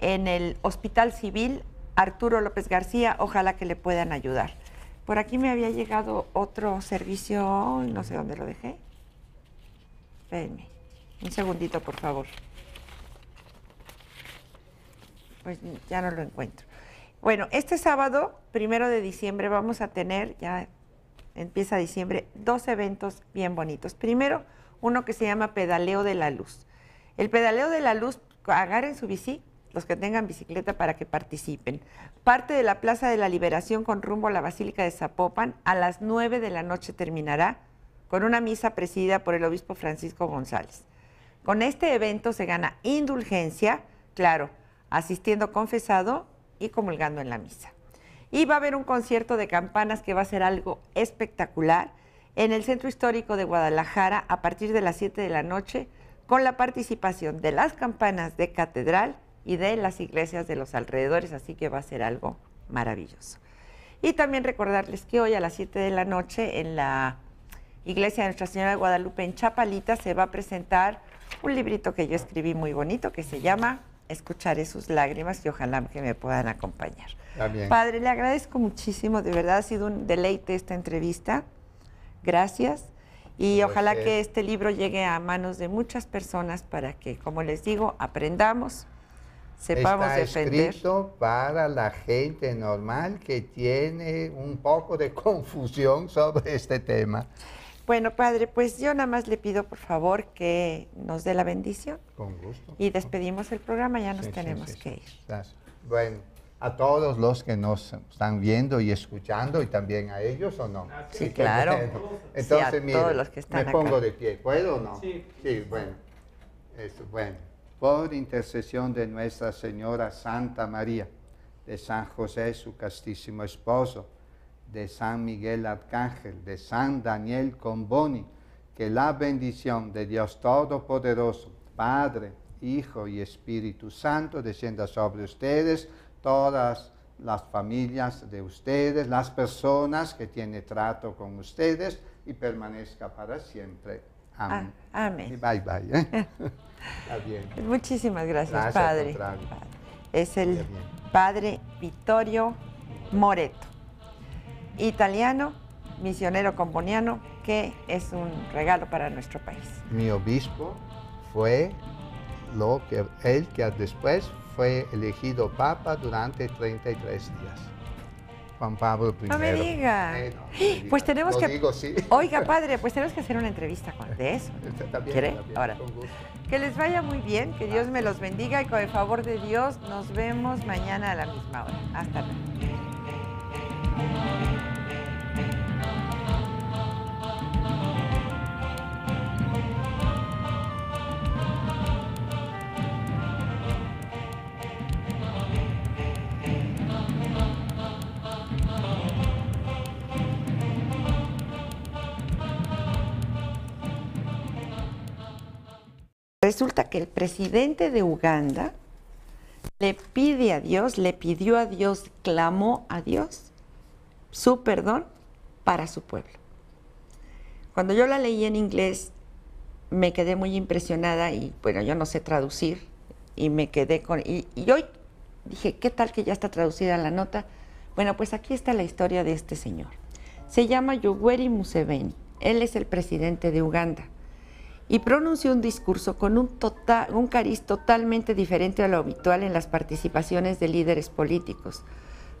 en el Hospital Civil Arturo López García, ojalá que le puedan ayudar. Por aquí me había llegado otro servicio, no sé dónde lo dejé. Espérenme, un segundito, por favor. Pues ya no lo encuentro. Bueno, este sábado, primero de diciembre, vamos a tener, ya empieza diciembre, dos eventos bien bonitos. Primero, uno que se llama Pedaleo de la Luz. El Pedaleo de la Luz, agarren su bici, los que tengan bicicleta para que participen. Parte de la Plaza de la Liberación con rumbo a la Basílica de Zapopan, a las 9 de la noche terminará con una misa presidida por el obispo Francisco González. Con este evento se gana indulgencia, claro, asistiendo confesado y comulgando en la misa. Y va a haber un concierto de campanas que va a ser algo espectacular en el Centro Histórico de Guadalajara a partir de las 7 de la noche con la participación de las campanas de catedral y de las iglesias de los alrededores, así que va a ser algo maravilloso. Y también recordarles que hoy a las 7 de la noche en la iglesia de Nuestra Señora de Guadalupe en Chapalita se va a presentar un librito que yo escribí muy bonito que se llama escucharé sus lágrimas y ojalá que me puedan acompañar. Padre, le agradezco muchísimo, de verdad ha sido un deleite esta entrevista. Gracias. Y pues, ojalá eh. que este libro llegue a manos de muchas personas para que, como les digo, aprendamos, sepamos Está Escrito para la gente normal que tiene un poco de confusión sobre este tema. Bueno, padre, pues yo nada más le pido por favor que nos dé la bendición. Con gusto. Y despedimos el programa, ya nos tenemos que ir. Bueno, a todos los que nos están viendo y escuchando, y también a ellos o no. Ah, sí, claro. Entonces, mira, me pongo de pie, ¿puedo o no? Sí. Sí, bueno. bueno. Por intercesión de Nuestra Señora Santa María, de San José, su castísimo esposo de San Miguel Arcángel, de San Daniel Comboni, que la bendición de Dios Todopoderoso, Padre, Hijo y Espíritu Santo descienda sobre ustedes, todas las familias de ustedes, las personas que tienen trato con ustedes y permanezca para siempre. Amén. amén. bye bye. ¿eh? Muchísimas gracias, padre. Es el Padre Vittorio Moreto italiano, misionero componiano, que es un regalo para nuestro país. Mi obispo fue lo que que después fue elegido papa durante 33 días. Juan Pablo I. No me diga. Eh, pues tenemos que. Oiga, padre, pues tenemos que hacer una entrevista con de eso. ¿Quiere? Ahora. Que les vaya muy bien, que Dios me los bendiga y con el favor de Dios nos vemos mañana a la misma hora. Hasta luego. resulta que el presidente de Uganda le pide a Dios, le pidió a Dios, clamó a Dios su perdón para su pueblo. Cuando yo la leí en inglés, me quedé muy impresionada y bueno, yo no sé traducir y me quedé con... Y, y hoy dije, ¿qué tal que ya está traducida la nota? Bueno, pues aquí está la historia de este señor. Se llama Yoweri Museveni. Él es el presidente de Uganda y pronunció un discurso con tota, un, cariz totalmente diferente a lo habitual en las participaciones de líderes políticos.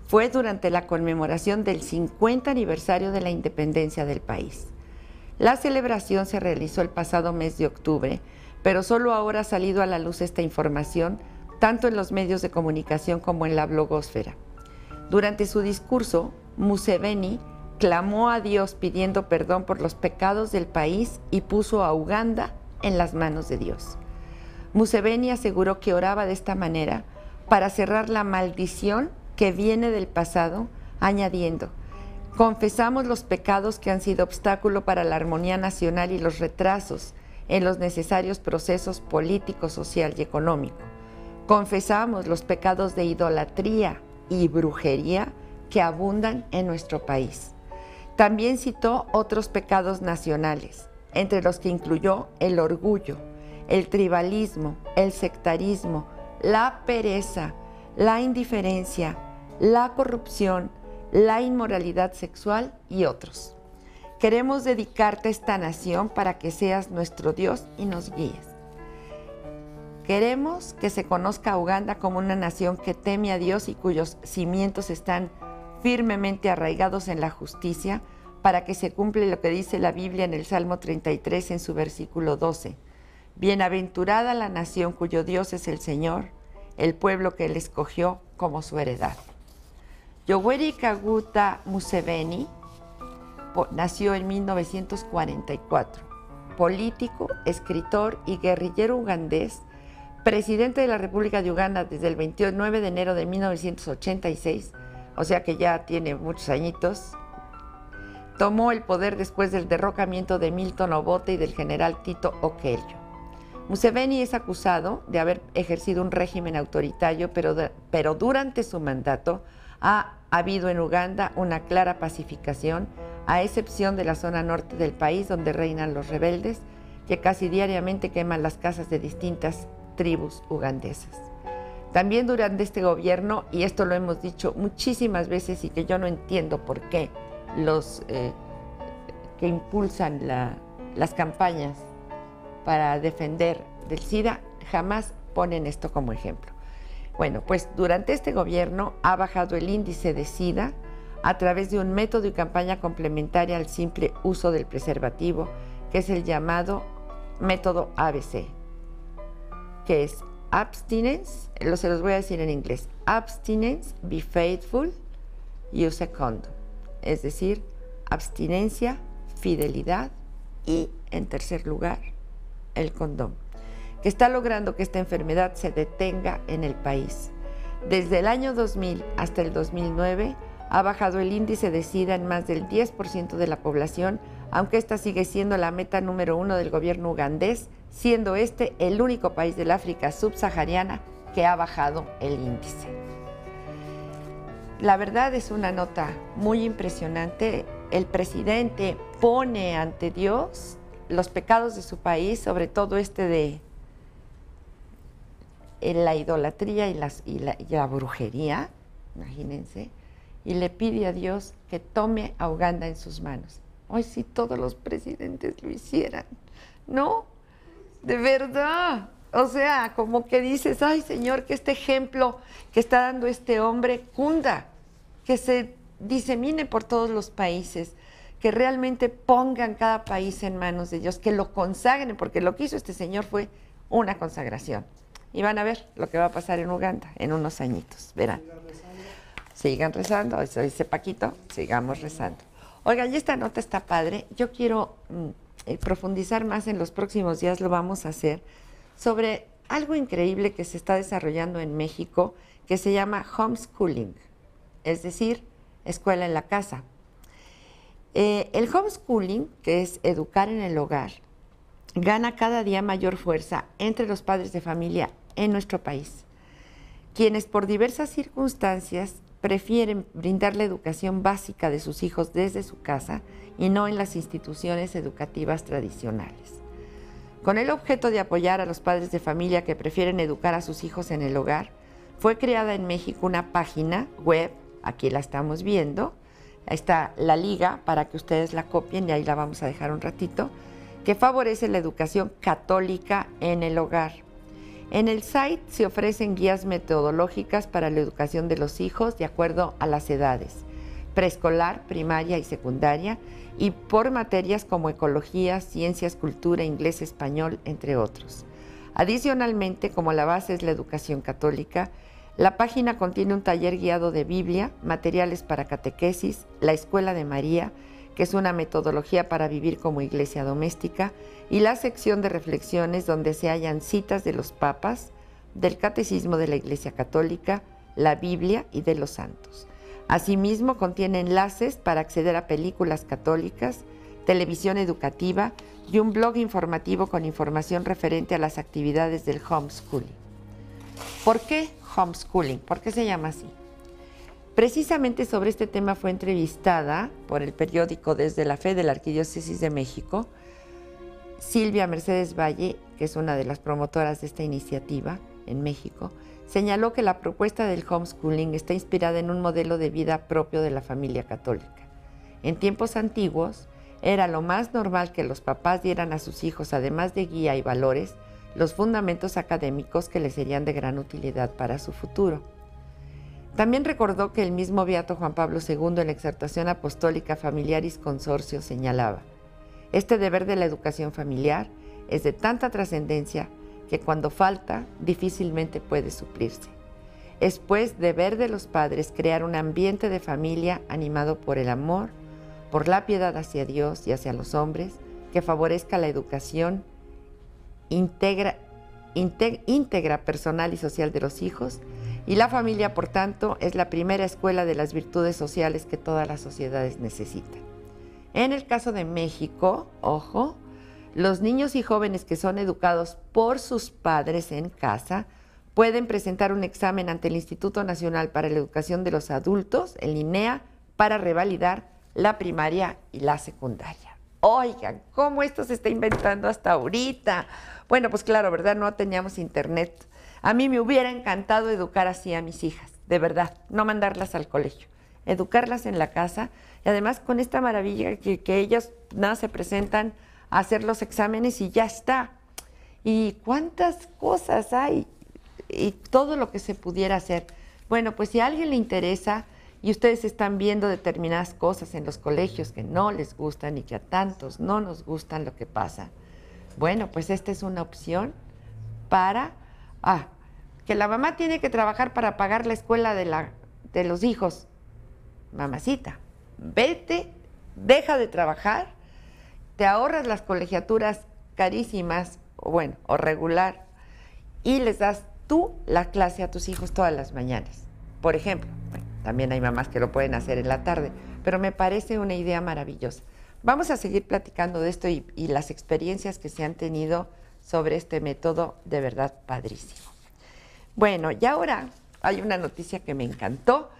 Fue durante la conmemoración del 50 aniversario de la independencia del país. La celebración se realizó el pasado mes de octubre, pero solo ahora ha salido a la luz esta información, tanto en los medios de comunicación como en la blogósfera. Durante su discurso, Museveni clamó a Dios pidiendo perdón por los pecados del país y puso a Uganda en las manos de Dios. Museveni aseguró que oraba de esta manera para cerrar la maldición que viene del pasado, añadiendo, confesamos los pecados que han sido obstáculo para la armonía nacional y los retrasos en los necesarios procesos político, social y económico. Confesamos los pecados de idolatría y brujería que abundan en nuestro país. También citó otros pecados nacionales, entre los que incluyó el orgullo, el tribalismo, el sectarismo, la pereza, la indiferencia, la corrupción, la inmoralidad sexual y otros. Queremos dedicarte a esta nación para que seas nuestro Dios y nos guíes. Queremos que se conozca a Uganda como una nación que teme a Dios y cuyos cimientos están firmemente arraigados en la justicia, para que se cumple lo que dice la Biblia en el Salmo 33 en su versículo 12. Bienaventurada la nación cuyo Dios es el Señor, el pueblo que él escogió como su heredad. Yoweri Kaguta Museveni nació en 1944, político, escritor y guerrillero ugandés, presidente de la República de Uganda desde el 29 de enero de 1986 o sea que ya tiene muchos añitos, tomó el poder después del derrocamiento de Milton Obote y del general Tito Okello. Museveni es acusado de haber ejercido un régimen autoritario, pero, pero durante su mandato ha habido en Uganda una clara pacificación, a excepción de la zona norte del país donde reinan los rebeldes, que casi diariamente queman las casas de distintas tribus ugandesas. También durante este gobierno, y esto lo hemos dicho muchísimas veces y que yo no entiendo por qué los eh, que impulsan las campañas para defender del SIDA jamás ponen esto como ejemplo. Bueno, pues durante este gobierno ha bajado el índice de SIDA a través de un método y campaña complementaria al simple uso del preservativo, que es el llamado método ABC, que es abstinence, lo, se los voy a decir en inglés, abstinence, be faithful, use a condom. Es decir, abstinencia, fidelidad y, en tercer lugar, el condón, que está logrando que esta enfermedad se detenga en el país. Desde el año 2000 hasta el 2009 ha bajado el índice de SIDA en más del 10% de la población aunque esta sigue siendo la meta número uno del gobierno ugandés, siendo este el único país del África subsahariana que ha bajado el índice. La verdad es una nota muy impresionante. El presidente pone ante Dios los pecados de su país, sobre todo este de eh, la idolatría y, y la brujería, imagínense, y le pide a Dios que tome a Uganda en sus manos. Ay, si todos los presidentes lo hicieran, ¿no? De verdad. O sea, como que dices, ay Señor, que este ejemplo que está dando este hombre cunda, que se disemine por todos los países, que realmente pongan cada país en manos de Dios, que lo consagren, porque lo que hizo este Señor fue una consagración. Y van a ver lo que va a pasar en Uganda en unos añitos, verán. Sigan rezando, eso dice Paquito, sigamos rezando. Oiga, y esta nota está padre. Yo quiero mm, eh, profundizar más en los próximos días, lo vamos a hacer, sobre algo increíble que se está desarrollando en México que se llama homeschooling, es decir, escuela en la casa. Eh, el homeschooling, que es educar en el hogar, gana cada día mayor fuerza entre los padres de familia en nuestro país, quienes por diversas circunstancias prefieren brindar la educación básica de sus hijos desde su casa y no en las instituciones educativas tradicionales. Con el objeto de apoyar a los padres de familia que prefieren educar a sus hijos en el hogar, fue creada en México una página web, aquí la estamos viendo, está la liga para que ustedes la copien y ahí la vamos a dejar un ratito, que favorece la educación católica en el hogar. En el site se ofrecen guías metodológicas para la educación de los hijos de acuerdo a las edades, preescolar, primaria y secundaria, y por materias como ecología, ciencias, cultura, inglés, español, entre otros. Adicionalmente, como la base es la educación católica, la página contiene un taller guiado de Biblia, materiales para catequesis, la Escuela de María, que es una metodología para vivir como iglesia doméstica, y la sección de reflexiones donde se hallan citas de los papas, del catecismo de la Iglesia Católica, la Biblia y de los santos. Asimismo, contiene enlaces para acceder a películas católicas, televisión educativa y un blog informativo con información referente a las actividades del homeschooling. ¿Por qué homeschooling? ¿Por qué se llama así? Precisamente sobre este tema fue entrevistada por el periódico Desde la Fe de la Arquidiócesis de México Silvia Mercedes Valle, que es una de las promotoras de esta iniciativa en México, señaló que la propuesta del homeschooling está inspirada en un modelo de vida propio de la familia católica. En tiempos antiguos era lo más normal que los papás dieran a sus hijos, además de guía y valores, los fundamentos académicos que les serían de gran utilidad para su futuro. También recordó que el mismo Beato Juan Pablo II en la exhortación apostólica Familiaris Consorcio señalaba, este deber de la educación familiar es de tanta trascendencia que cuando falta difícilmente puede suplirse. Es pues deber de los padres crear un ambiente de familia animado por el amor, por la piedad hacia Dios y hacia los hombres, que favorezca la educación íntegra, íntegra personal y social de los hijos, y la familia, por tanto, es la primera escuela de las virtudes sociales que todas las sociedades necesitan. En el caso de México, ojo, los niños y jóvenes que son educados por sus padres en casa pueden presentar un examen ante el Instituto Nacional para la Educación de los Adultos, el INEA, para revalidar la primaria y la secundaria. Oigan, ¿cómo esto se está inventando hasta ahorita? Bueno, pues claro, ¿verdad? No teníamos internet. A mí me hubiera encantado educar así a mis hijas, de verdad, no mandarlas al colegio, educarlas en la casa y además con esta maravilla que, ellas nada se presentan a hacer los exámenes y ya está. Y cuántas cosas hay y todo lo que se pudiera hacer. Bueno, pues si a alguien le interesa y ustedes están viendo determinadas cosas en los colegios que no les gustan y que a tantos no nos gustan lo que pasa, bueno, pues esta es una opción para ah, que la mamá tiene que trabajar para pagar la escuela de, los hijos. Mamacita, vete, deja de trabajar, te ahorras las colegiaturas carísimas, o bueno, o regular, y les das tú la clase a tus hijos todas las mañanas. Por ejemplo, también hay mamás que lo pueden hacer en la tarde, pero me parece una idea maravillosa. Vamos a seguir platicando de esto y, las experiencias que se han tenido sobre este método de verdad padrísimo. Bueno, y ahora hay una noticia que me encantó.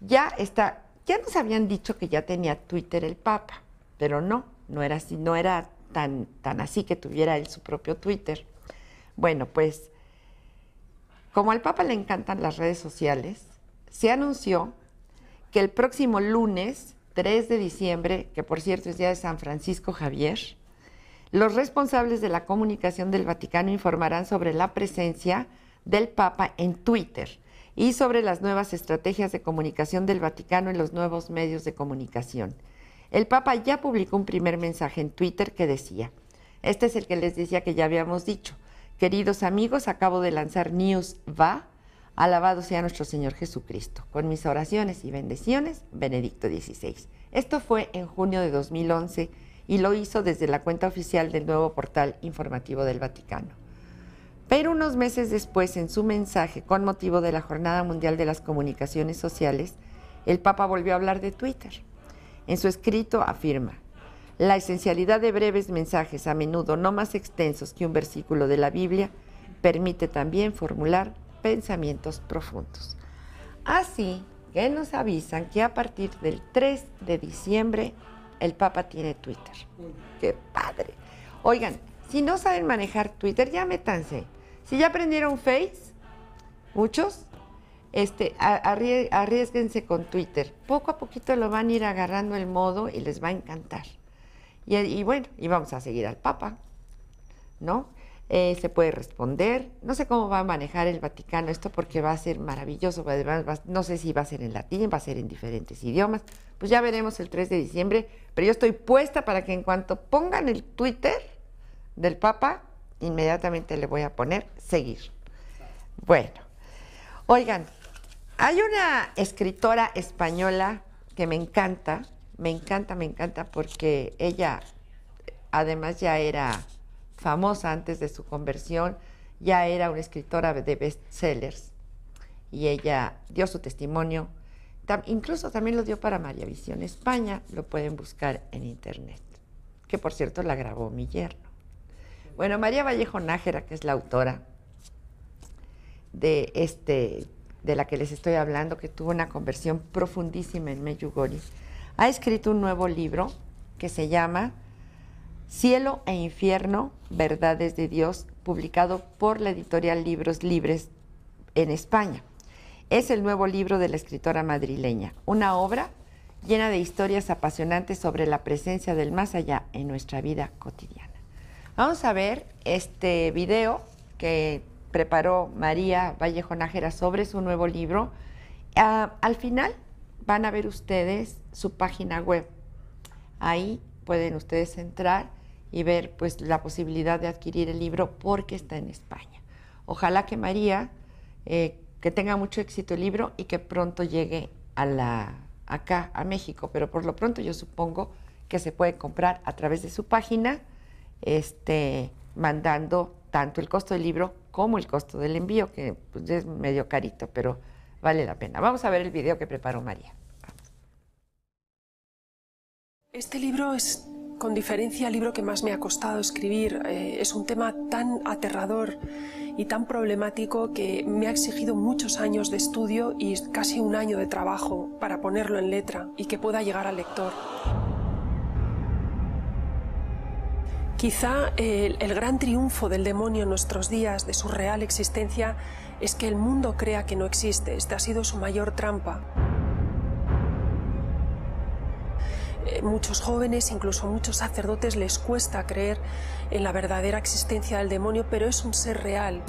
Ya está, ya nos habían dicho que ya tenía Twitter el Papa, pero no, no era así, no era tan, tan así que tuviera él su propio Twitter. Bueno, pues como al Papa le encantan las redes sociales, se anunció que el próximo lunes 3 de diciembre, que por cierto es día de San Francisco Javier, los responsables de la comunicación del Vaticano informarán sobre la presencia del Papa en Twitter y sobre las nuevas estrategias de comunicación del Vaticano en los nuevos medios de comunicación. El Papa ya publicó un primer mensaje en Twitter que decía, este es el que les decía que ya habíamos dicho, queridos amigos, acabo de lanzar News Va, Alabado sea nuestro Señor Jesucristo. Con mis oraciones y bendiciones, Benedicto XVI. Esto fue en junio de 2011 y lo hizo desde la cuenta oficial del nuevo portal informativo del Vaticano. Pero unos meses después, en su mensaje con motivo de la Jornada Mundial de las Comunicaciones Sociales, el Papa volvió a hablar de Twitter. En su escrito afirma, la esencialidad de breves mensajes, a menudo no más extensos que un versículo de la Biblia, permite también formular pensamientos profundos. Así que nos avisan que a partir del 3 de diciembre el Papa tiene Twitter. ¡Qué padre! Oigan, si no saben manejar Twitter, ya métanse. Si ya aprendieron Face, muchos, este, arriesguense con Twitter. Poco a poquito lo van a ir agarrando el modo y les va a encantar. Y, y bueno, y vamos a seguir al Papa, ¿no? Eh, se puede responder. No sé cómo va a manejar el Vaticano esto porque va a ser maravilloso. Además, no sé si va a ser en latín, va a ser en diferentes idiomas. Pues ya veremos el 3 de diciembre, pero yo estoy puesta para que en cuanto pongan el Twitter del Papa, inmediatamente le voy a poner seguir. Bueno, oigan, hay una escritora española que me encanta, me encanta, me encanta porque ella además ya era famosa antes de su conversión, ya era una escritora de bestsellers y ella dio su testimonio. incluso también lo dio para María Visión España, lo pueden buscar en internet, que por cierto la grabó mi yerno. Bueno, María Vallejo Nájera, que es la autora de este de la que les estoy hablando, que tuvo una conversión profundísima en Meyugori, ha escrito un nuevo libro que se llama Cielo e Infierno, Verdades de Dios, publicado por la editorial Libros Libres en España. Es el nuevo libro de la escritora madrileña, una obra llena de historias apasionantes sobre la presencia del más allá en nuestra vida cotidiana. Vamos a ver este video que preparó María Vallejo Nájera sobre su nuevo libro. Ah, al final van a ver ustedes su página web. Ahí pueden ustedes entrar y ver pues la posibilidad de adquirir el libro porque está en España. Ojalá que María, eh, que tenga mucho éxito el libro y que pronto llegue a la, acá, a México, pero por lo pronto yo supongo que se puede comprar a través de su página, este, mandando tanto el costo del libro como el costo del envío, que pues, es medio carito, pero vale la pena. Vamos a ver el video que preparó María. Este libro es con diferencia, el libro que más me ha costado escribir eh, es un tema tan aterrador y tan problemático que me ha exigido muchos años de estudio y casi un año de trabajo para ponerlo en letra y que pueda llegar al lector. Quizá eh, el, gran triunfo del demonio en nuestros días, de su real existencia, es que el mundo crea que no existe. Esta ha sido su mayor trampa. Eh, muchos jóvenes, incluso muchos sacerdotes, les cuesta creer en la verdadera existencia del demonio, pero es un ser real.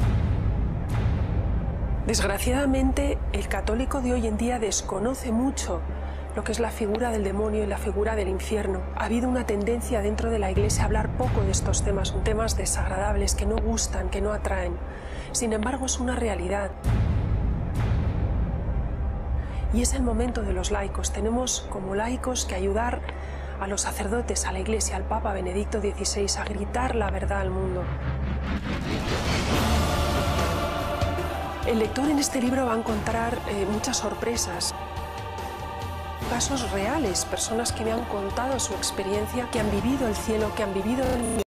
Desgraciadamente, el católico de hoy en día desconoce mucho lo que es la figura del demonio y la figura del infierno. Ha habido una tendencia dentro de la Iglesia a hablar poco de estos temas, son temas desagradables que no gustan, que no atraen. Sin embargo, es una realidad. Y es el momento de los laicos. Tenemos como laicos que ayudar a los sacerdotes, a la Iglesia, al Papa Benedicto XVI, a gritar la verdad al mundo. El lector en este libro va a encontrar eh, muchas sorpresas, casos reales, personas que me han contado su experiencia, que han vivido el cielo, que han vivido el